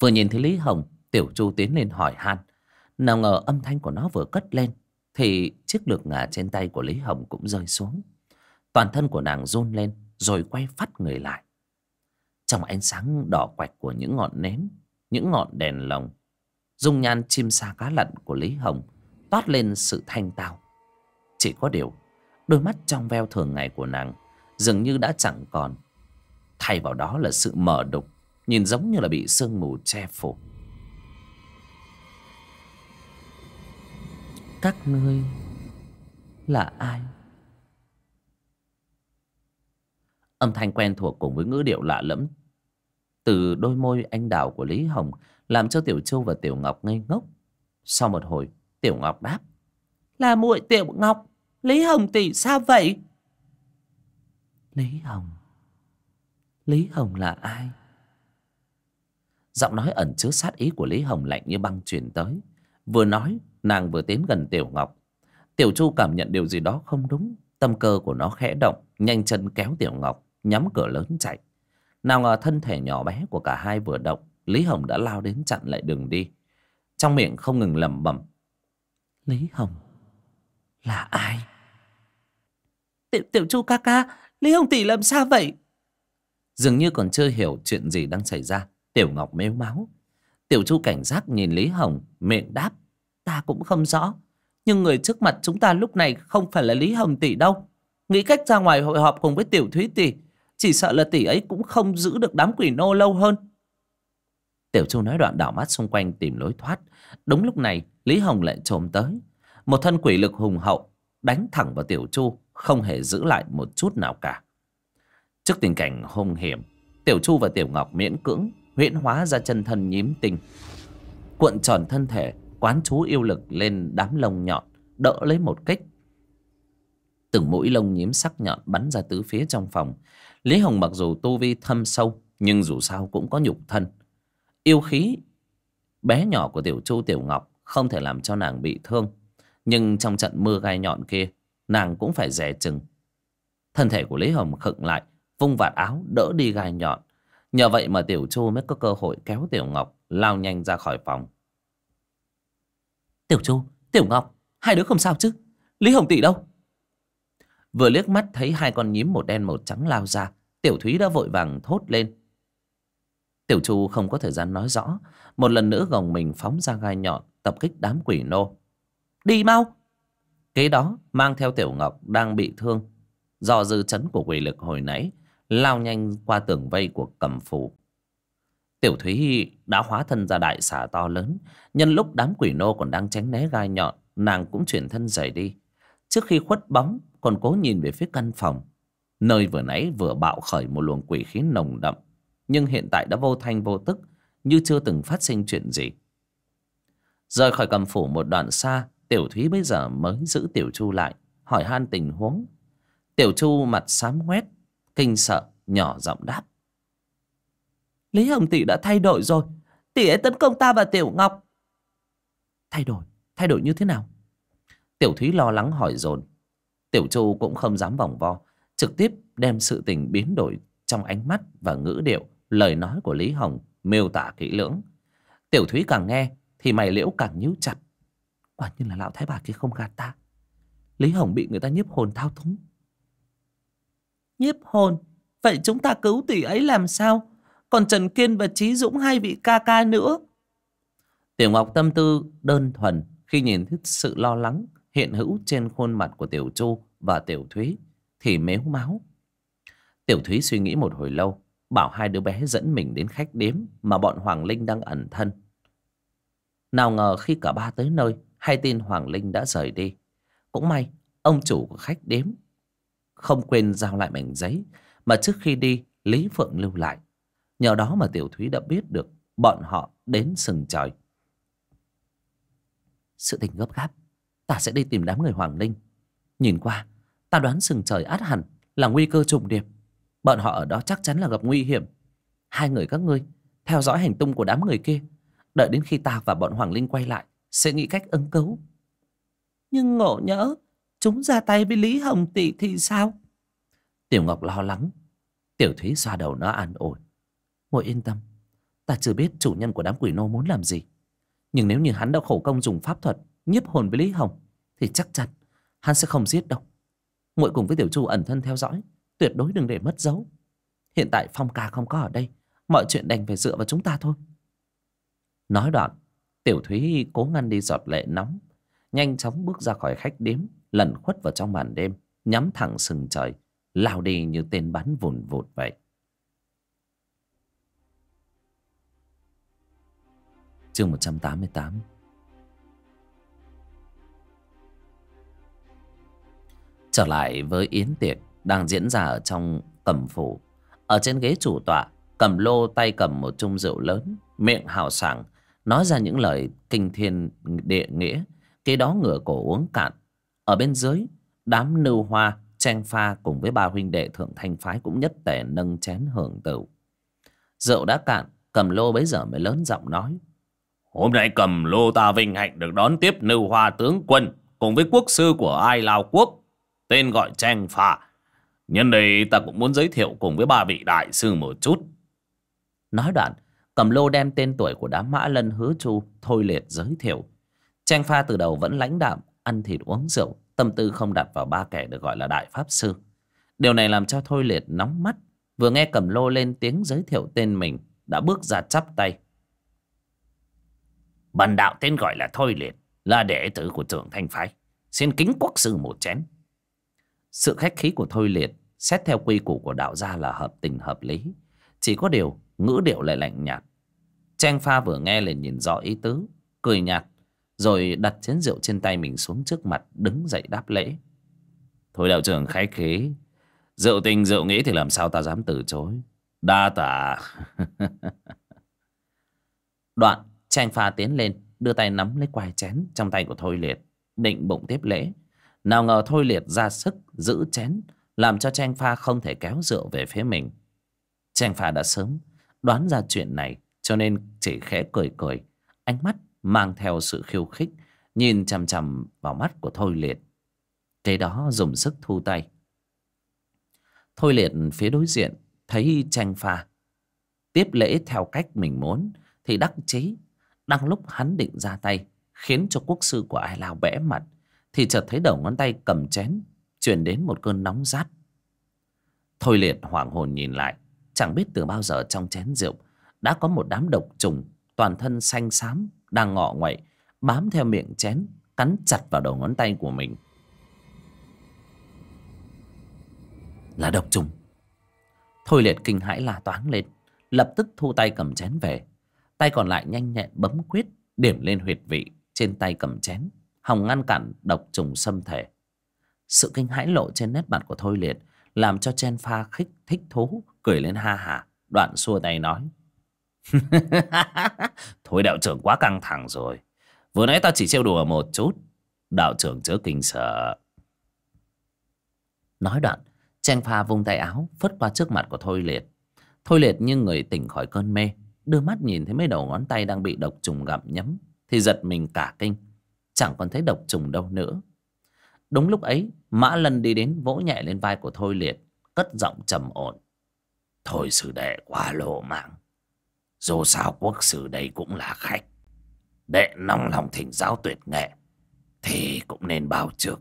Vừa nhìn thấy Lý Hồng Tiểu Chu tiến lên hỏi han Nào ngờ âm thanh của nó vừa cất lên Thì chiếc lược ngà trên tay của Lý Hồng cũng rơi xuống Toàn thân của nàng run lên Rồi quay phát người lại trong ánh sáng đỏ quạch của những ngọn nến Những ngọn đèn lồng Dung nhan chim sa cá lặn của Lý Hồng Toát lên sự thanh tao Chỉ có điều Đôi mắt trong veo thường ngày của nàng Dường như đã chẳng còn Thay vào đó là sự mờ đục Nhìn giống như là bị sương mù che phủ Các ngươi là ai? Âm thanh quen thuộc cùng với ngữ điệu lạ lẫm từ đôi môi anh đào của Lý Hồng làm cho Tiểu Châu và Tiểu Ngọc ngây ngốc. Sau một hồi, Tiểu Ngọc đáp: "Là muội Tiểu Ngọc, Lý Hồng tỷ sao vậy?" Lý Hồng. Lý Hồng là ai? Giọng nói ẩn chứa sát ý của Lý Hồng lạnh như băng truyền tới. Vừa nói, nàng vừa tiến gần Tiểu Ngọc. Tiểu Chu cảm nhận điều gì đó không đúng. Tâm cơ của nó khẽ động, nhanh chân kéo Tiểu Ngọc nhắm cửa lớn chạy nào ngờ thân thể nhỏ bé của cả hai vừa động lý hồng đã lao đến chặn lại đường đi trong miệng không ngừng lẩm bẩm lý hồng là ai tiểu, tiểu chu ca ca lý hồng tỷ làm sao vậy dường như còn chưa hiểu chuyện gì đang xảy ra tiểu ngọc mếu máu tiểu chu cảnh giác nhìn lý hồng miệng đáp ta cũng không rõ nhưng người trước mặt chúng ta lúc này không phải là lý hồng tỷ đâu nghĩ cách ra ngoài hội họp cùng với tiểu thúy tỷ chỉ sợ là tỷ ấy cũng không giữ được đám quỷ nô lâu hơn Tiểu Chu nói đoạn đảo mắt xung quanh tìm lối thoát Đúng lúc này Lý Hồng lại trồm tới Một thân quỷ lực hùng hậu Đánh thẳng vào Tiểu Chu Không hề giữ lại một chút nào cả Trước tình cảnh hung hiểm Tiểu Chu và Tiểu Ngọc miễn cưỡng huyễn hóa ra chân thân nhím tinh Cuộn tròn thân thể Quán chú yêu lực lên đám lông nhọn Đỡ lấy một kích từng mũi lông nhiễm sắc nhọn bắn ra tứ phía trong phòng lý hồng mặc dù tu vi thâm sâu nhưng dù sao cũng có nhục thân yêu khí bé nhỏ của tiểu chu tiểu ngọc không thể làm cho nàng bị thương nhưng trong trận mưa gai nhọn kia nàng cũng phải dè chừng thân thể của lý hồng khựng lại vung vạt áo đỡ đi gai nhọn nhờ vậy mà tiểu chu mới có cơ hội kéo tiểu ngọc lao nhanh ra khỏi phòng tiểu chu tiểu ngọc hai đứa không sao chứ lý hồng tỷ đâu Vừa liếc mắt thấy hai con nhím một đen một trắng lao ra Tiểu Thúy đã vội vàng thốt lên Tiểu Chu không có thời gian nói rõ Một lần nữa gồng mình phóng ra gai nhọn Tập kích đám quỷ nô Đi mau Kế đó mang theo Tiểu Ngọc đang bị thương Do dư chấn của quỷ lực hồi nãy Lao nhanh qua tường vây của cầm phủ Tiểu Thúy đã hóa thân ra đại xà to lớn Nhân lúc đám quỷ nô còn đang tránh né gai nhọn Nàng cũng chuyển thân rời đi Trước khi khuất bóng còn cố nhìn về phía căn phòng nơi vừa nãy vừa bạo khởi một luồng quỷ khí nồng đậm nhưng hiện tại đã vô thanh vô tức như chưa từng phát sinh chuyện gì rời khỏi cầm phủ một đoạn xa tiểu thúy bây giờ mới giữ tiểu chu lại hỏi han tình huống tiểu chu mặt xám ngoét kinh sợ nhỏ giọng đáp lý hồng tỷ đã thay đổi rồi tỷ ấy tấn công ta và tiểu ngọc thay đổi thay đổi như thế nào tiểu thúy lo lắng hỏi dồn Tiểu Châu cũng không dám vòng vo, trực tiếp đem sự tình biến đổi trong ánh mắt và ngữ điệu, lời nói của Lý Hồng miêu tả kỹ lưỡng. Tiểu Thúy càng nghe thì mày liễu càng nhíu chặt. Quả nhiên là lão thái bà kia không gạt ta. Lý Hồng bị người ta nhiếp hồn thao túng. Nhiếp hồn? Vậy chúng ta cứu tỷ ấy làm sao? Còn Trần Kiên và Trí Dũng hai vị ca ca nữa. Tiểu Ngọc tâm tư đơn thuần khi nhìn thấy sự lo lắng hiện hữu trên khuôn mặt của Tiểu Chu và Tiểu Thúy thì mếu máu. Tiểu Thúy suy nghĩ một hồi lâu, bảo hai đứa bé dẫn mình đến khách đếm mà bọn Hoàng Linh đang ẩn thân. Nào ngờ khi cả ba tới nơi, hay tin Hoàng Linh đã rời đi. Cũng may, ông chủ của khách đếm không quên giao lại mảnh giấy mà trước khi đi, Lý Phượng lưu lại. Nhờ đó mà Tiểu Thúy đã biết được bọn họ đến sừng trời. Sự tình gấp gáp Ta sẽ đi tìm đám người Hoàng Linh Nhìn qua Ta đoán sừng trời át hẳn là nguy cơ trùng điệp Bọn họ ở đó chắc chắn là gặp nguy hiểm Hai người các ngươi Theo dõi hành tung của đám người kia Đợi đến khi ta và bọn Hoàng Linh quay lại Sẽ nghĩ cách ứng cứu Nhưng ngộ nhỡ Chúng ra tay với Lý Hồng Tị thì sao Tiểu Ngọc lo lắng Tiểu Thúy xoa đầu nó an ủi Ngồi yên tâm Ta chưa biết chủ nhân của đám quỷ nô muốn làm gì Nhưng nếu như hắn đã khổ công dùng pháp thuật nhiếp hồn với Lý Hồng thì chắc chắn hắn sẽ không giết đâu. Muội cùng với Tiểu Chu ẩn thân theo dõi, tuyệt đối đừng để mất dấu. Hiện tại Phong ca không có ở đây, mọi chuyện đành phải dựa vào chúng ta thôi. Nói đoạn, Tiểu Thúy cố ngăn đi giọt lệ nóng, nhanh chóng bước ra khỏi khách điếm, lẩn khuất vào trong màn đêm, nhắm thẳng sừng trời, lao đi như tên bắn vùn vụt vậy. Chương 188 Trở lại với yến tiệc đang diễn ra ở trong cẩm phủ. Ở trên ghế chủ tọa, cầm lô tay cầm một chung rượu lớn, miệng hào sảng, nói ra những lời kinh thiên địa nghĩa. Kế đó ngửa cổ uống cạn. Ở bên dưới, đám nưu hoa, chen pha cùng với ba huynh đệ thượng thanh phái cũng nhất tề nâng chén hưởng tửu. Rượu đã cạn, cầm lô bấy giờ mới lớn giọng nói. Hôm nay cầm lô ta vinh hạnh được đón tiếp nưu hoa tướng quân cùng với quốc sư của ai Lào quốc tên gọi Trang Pha. Nhân đây ta cũng muốn giới thiệu cùng với ba vị đại sư một chút. Nói đoạn, cầm lô đem tên tuổi của đám mã lân hứa chu thôi liệt giới thiệu. Trang Pha từ đầu vẫn lãnh đạm, ăn thịt uống rượu, tâm tư không đặt vào ba kẻ được gọi là đại pháp sư. Điều này làm cho thôi liệt nóng mắt, vừa nghe cầm lô lên tiếng giới thiệu tên mình, đã bước ra chắp tay. Bần đạo tên gọi là Thôi Liệt, là đệ tử của trưởng thanh phái. Xin kính quốc sư một chén. Sự khách khí của Thôi Liệt Xét theo quy củ của đạo gia là hợp tình hợp lý Chỉ có điều ngữ điệu lại lạnh nhạt Trang pha vừa nghe liền nhìn rõ ý tứ Cười nhạt Rồi đặt chén rượu trên tay mình xuống trước mặt Đứng dậy đáp lễ Thôi đạo trưởng khách khí Rượu tình rượu nghĩ thì làm sao ta dám từ chối Đa tạ. Đoạn Trang pha tiến lên Đưa tay nắm lấy quai chén Trong tay của Thôi Liệt Định bụng tiếp lễ nào ngờ Thôi Liệt ra sức giữ chén Làm cho Chanh Pha không thể kéo rượu về phía mình Chanh Pha đã sớm đoán ra chuyện này Cho nên chỉ khẽ cười cười Ánh mắt mang theo sự khiêu khích Nhìn chằm chằm vào mắt của Thôi Liệt Kế đó dùng sức thu tay Thôi Liệt phía đối diện Thấy Chanh Pha Tiếp lễ theo cách mình muốn Thì đắc chí Đang lúc hắn định ra tay Khiến cho quốc sư của Ai Lao bẽ mặt thì chợt thấy đầu ngón tay cầm chén truyền đến một cơn nóng rát thôi liệt hoảng hồn nhìn lại chẳng biết từ bao giờ trong chén rượu đã có một đám độc trùng toàn thân xanh xám đang ngọ nguậy bám theo miệng chén cắn chặt vào đầu ngón tay của mình là độc trùng thôi liệt kinh hãi la toáng lên lập tức thu tay cầm chén về tay còn lại nhanh nhẹn bấm quyết điểm lên huyệt vị trên tay cầm chén hòng ngăn cản độc trùng xâm thể. Sự kinh hãi lộ trên nét mặt của Thôi Liệt làm cho Chen Pha khích thích thú, cười lên ha hả, đoạn xua tay nói. Thôi đạo trưởng quá căng thẳng rồi. Vừa nãy ta chỉ trêu đùa một chút. Đạo trưởng chớ kinh sợ. Nói đoạn, Chen Pha vung tay áo, phất qua trước mặt của Thôi Liệt. Thôi Liệt như người tỉnh khỏi cơn mê, đưa mắt nhìn thấy mấy đầu ngón tay đang bị độc trùng gặm nhấm, thì giật mình cả kinh chẳng còn thấy độc trùng đâu nữa đúng lúc ấy mã lân đi đến vỗ nhẹ lên vai của thôi liệt cất giọng trầm ổn thôi sử đệ quá lộ mạng dù sao quốc sử đây cũng là khách đệ nong lòng thỉnh giáo tuyệt nghệ thì cũng nên bao trước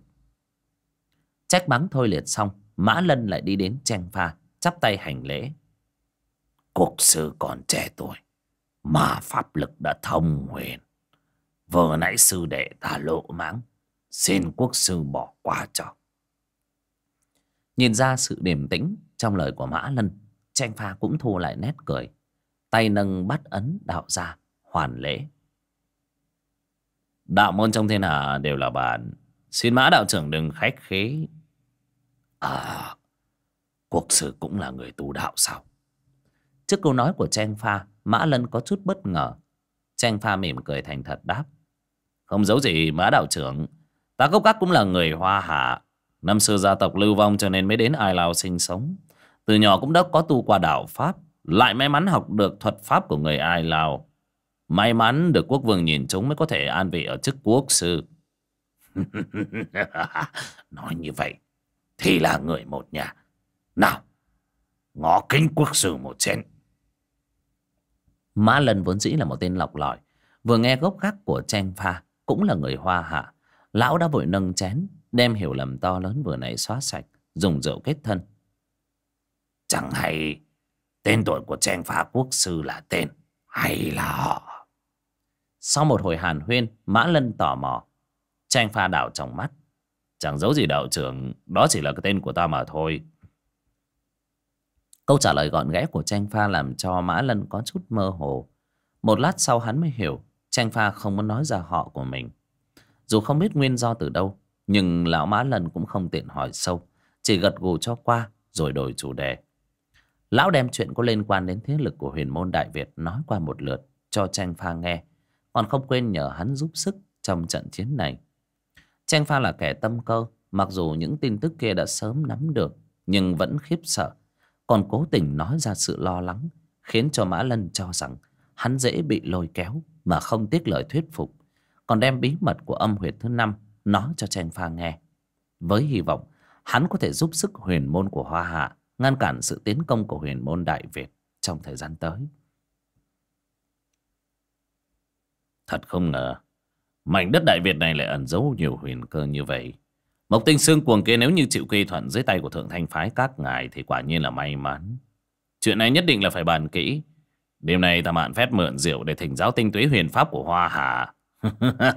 trách bắn thôi liệt xong mã lân lại đi đến tranh pha chắp tay hành lễ quốc sư còn trẻ tuổi mà pháp lực đã thông huyền Vừa nãy sư đệ ta lộ mãng Xin quốc sư bỏ qua cho Nhìn ra sự điềm tĩnh Trong lời của Mã Lân Tranh pha cũng thu lại nét cười Tay nâng bắt ấn đạo ra Hoàn lễ Đạo môn trong thiên hạ đều là bạn Xin mã đạo trưởng đừng khách khí À Quốc sư cũng là người tu đạo sao Trước câu nói của tranh Pha Mã Lân có chút bất ngờ tranh Pha mỉm cười thành thật đáp không giấu gì mã đạo trưởng Ta gốc Cắc cũng là người hoa hạ Năm xưa gia tộc lưu vong cho nên mới đến Ai Lào sinh sống Từ nhỏ cũng đã có tu qua đạo Pháp Lại may mắn học được thuật pháp của người Ai Lào May mắn được quốc vương nhìn chúng mới có thể an vị ở chức quốc sư Nói như vậy Thì là người một nhà Nào Ngó kính quốc sư một chén Mã Lân vốn dĩ là một tên lọc lòi Vừa nghe gốc gác của Cheng Pha cũng là người hoa hạ lão đã vội nâng chén đem hiểu lầm to lớn vừa nãy xóa sạch dùng rượu kết thân chẳng hay tên tuổi của trang phá quốc sư là tên hay là họ sau một hồi hàn huyên mã lân tò mò trang pha đảo trong mắt chẳng giấu gì đạo trưởng đó chỉ là cái tên của ta mà thôi câu trả lời gọn ghẽ của trang pha làm cho mã lân có chút mơ hồ một lát sau hắn mới hiểu Tranh pha không muốn nói ra họ của mình. Dù không biết nguyên do từ đâu, nhưng lão má lần cũng không tiện hỏi sâu. Chỉ gật gù cho qua, rồi đổi chủ đề. Lão đem chuyện có liên quan đến thế lực của huyền môn Đại Việt nói qua một lượt cho Tranh Pha nghe, còn không quên nhờ hắn giúp sức trong trận chiến này. Tranh Pha là kẻ tâm cơ, mặc dù những tin tức kia đã sớm nắm được, nhưng vẫn khiếp sợ, còn cố tình nói ra sự lo lắng, khiến cho Mã Lân cho rằng hắn dễ bị lôi kéo mà không tiếc lời thuyết phục còn đem bí mật của âm huyệt thứ năm nói cho tranh Pha nghe. Với hy vọng hắn có thể giúp sức huyền môn của Hoa Hạ ngăn cản sự tiến công của huyền môn Đại Việt trong thời gian tới. Thật không ngờ, mảnh đất Đại Việt này lại ẩn giấu nhiều huyền cơ như vậy. Mộc tinh xương cuồng kia nếu như chịu quy thuận dưới tay của Thượng Thanh Phái các ngài thì quả nhiên là may mắn. Chuyện này nhất định là phải bàn kỹ, Đêm nay ta mạn phép mượn rượu để thỉnh giáo tinh túy huyền pháp của Hoa Hà.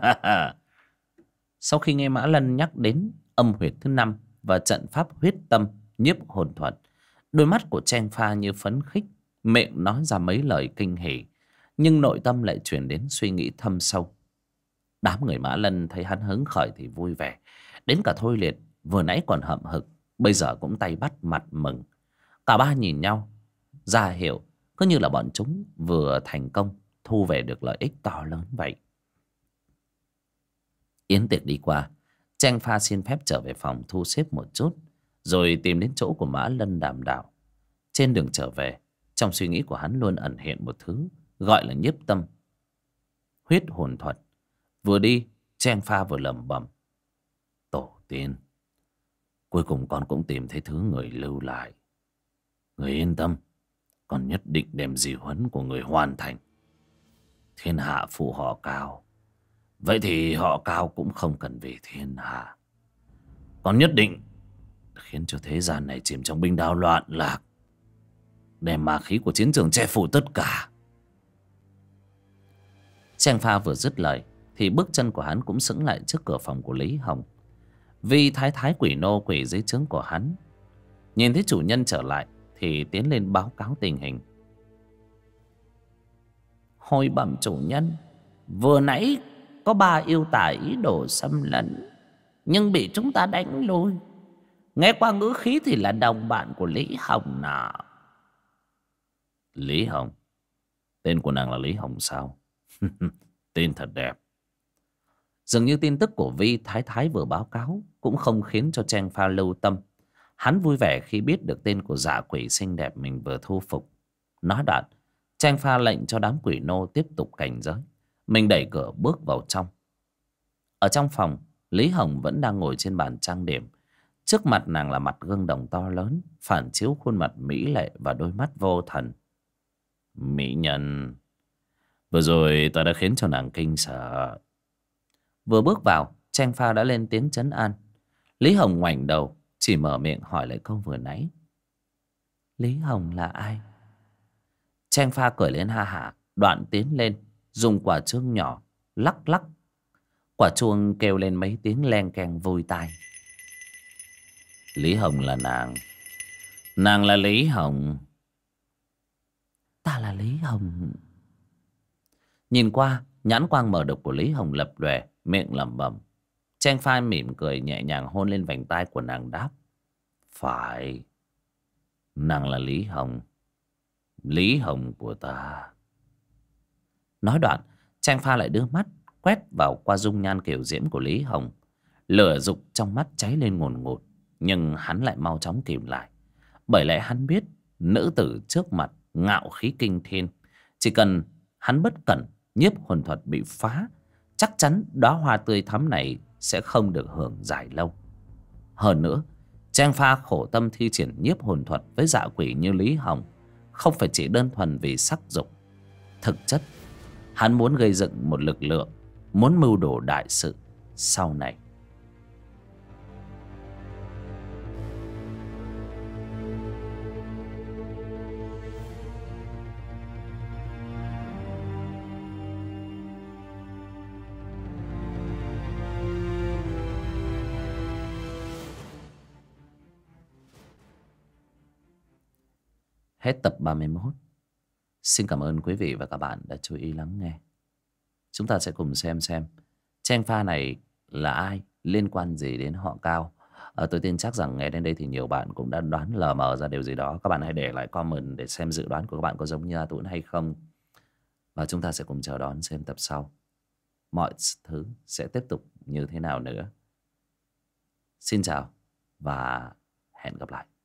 Sau khi nghe Mã Lân nhắc đến âm huyệt thứ năm và trận pháp huyết tâm nhiếp hồn thuật, đôi mắt của Trang Pha như phấn khích, miệng nói ra mấy lời kinh hỉ, nhưng nội tâm lại chuyển đến suy nghĩ thâm sâu. Đám người Mã Lân thấy hắn hứng khởi thì vui vẻ, đến cả Thôi Liệt vừa nãy còn hậm hực, bây giờ cũng tay bắt mặt mừng. Cả ba nhìn nhau, ra hiệu cứ như là bọn chúng vừa thành công thu về được lợi ích to lớn vậy yến tiệc đi qua Trang pha xin phép trở về phòng thu xếp một chút rồi tìm đến chỗ của mã lân đàm đạo trên đường trở về trong suy nghĩ của hắn luôn ẩn hiện một thứ gọi là nhiếp tâm huyết hồn thuật vừa đi Trang pha vừa lẩm bẩm tổ tiên cuối cùng con cũng tìm thấy thứ người lưu lại người yên tâm còn nhất định đem di huấn của người hoàn thành thiên hạ phụ họ cao vậy thì họ cao cũng không cần về thiên hạ còn nhất định khiến cho thế gian này chìm trong binh đao loạn lạc đem ma khí của chiến trường che phủ tất cả Trang Pha vừa dứt lời Thì bước chân của hắn cũng sững lại trước cửa phòng của Lý Hồng Vì thái thái quỷ nô quỷ dưới trướng của hắn Nhìn thấy chủ nhân trở lại thì tiến lên báo cáo tình hình hồi bẩm chủ nhân vừa nãy có ba yêu tả ý đồ xâm lấn nhưng bị chúng ta đánh lui nghe qua ngữ khí thì là đồng bạn của lý hồng nọ lý hồng tên của nàng là lý hồng sao tên thật đẹp dường như tin tức của vi thái thái vừa báo cáo cũng không khiến cho trang pha lưu tâm Hắn vui vẻ khi biết được tên của giả dạ quỷ xinh đẹp mình vừa thu phục. Nói đoạn, Trang pha lệnh cho đám quỷ nô tiếp tục cảnh giới. Mình đẩy cửa bước vào trong. Ở trong phòng, Lý Hồng vẫn đang ngồi trên bàn trang điểm. Trước mặt nàng là mặt gương đồng to lớn, phản chiếu khuôn mặt mỹ lệ và đôi mắt vô thần. Mỹ nhân... Vừa rồi ta đã khiến cho nàng kinh sợ. Vừa bước vào, Trang Pha đã lên tiếng chấn an. Lý Hồng ngoảnh đầu, chỉ mở miệng hỏi lại câu vừa nãy Lý Hồng là ai? Trang pha cười lên ha hả Đoạn tiến lên Dùng quả chuông nhỏ Lắc lắc Quả chuông kêu lên mấy tiếng len keng vui tai Lý Hồng là nàng Nàng là Lý Hồng Ta là Lý Hồng Nhìn qua Nhãn quang mở độc của Lý Hồng lập đòe Miệng lẩm bẩm Chanh phai mỉm cười nhẹ nhàng hôn lên vành tai của nàng đáp. Phải. Nàng là Lý Hồng. Lý Hồng của ta. Nói đoạn, Chanh pha lại đưa mắt quét vào qua dung nhan kiểu diễm của Lý Hồng. Lửa dục trong mắt cháy lên ngồn ngột, ngột, nhưng hắn lại mau chóng kìm lại. Bởi lẽ hắn biết, nữ tử trước mặt ngạo khí kinh thiên. Chỉ cần hắn bất cẩn, nhiếp hồn thuật bị phá, chắc chắn đóa hoa tươi thắm này sẽ không được hưởng dài lâu. Hơn nữa, Trang Pha khổ tâm thi triển nhiếp hồn thuật với dạ quỷ như Lý Hồng không phải chỉ đơn thuần vì sắc dục. Thực chất, hắn muốn gây dựng một lực lượng, muốn mưu đồ đại sự sau này. Hết tập 31. Xin cảm ơn quý vị và các bạn đã chú ý lắng nghe. Chúng ta sẽ cùng xem xem trang Pha này là ai, liên quan gì đến họ cao. À, tôi tin chắc rằng nghe đến đây thì nhiều bạn cũng đã đoán lờ mờ ra điều gì đó. Các bạn hãy để lại comment để xem dự đoán của các bạn có giống như A Tuấn hay không. Và chúng ta sẽ cùng chờ đón xem tập sau. Mọi thứ sẽ tiếp tục như thế nào nữa. Xin chào và hẹn gặp lại.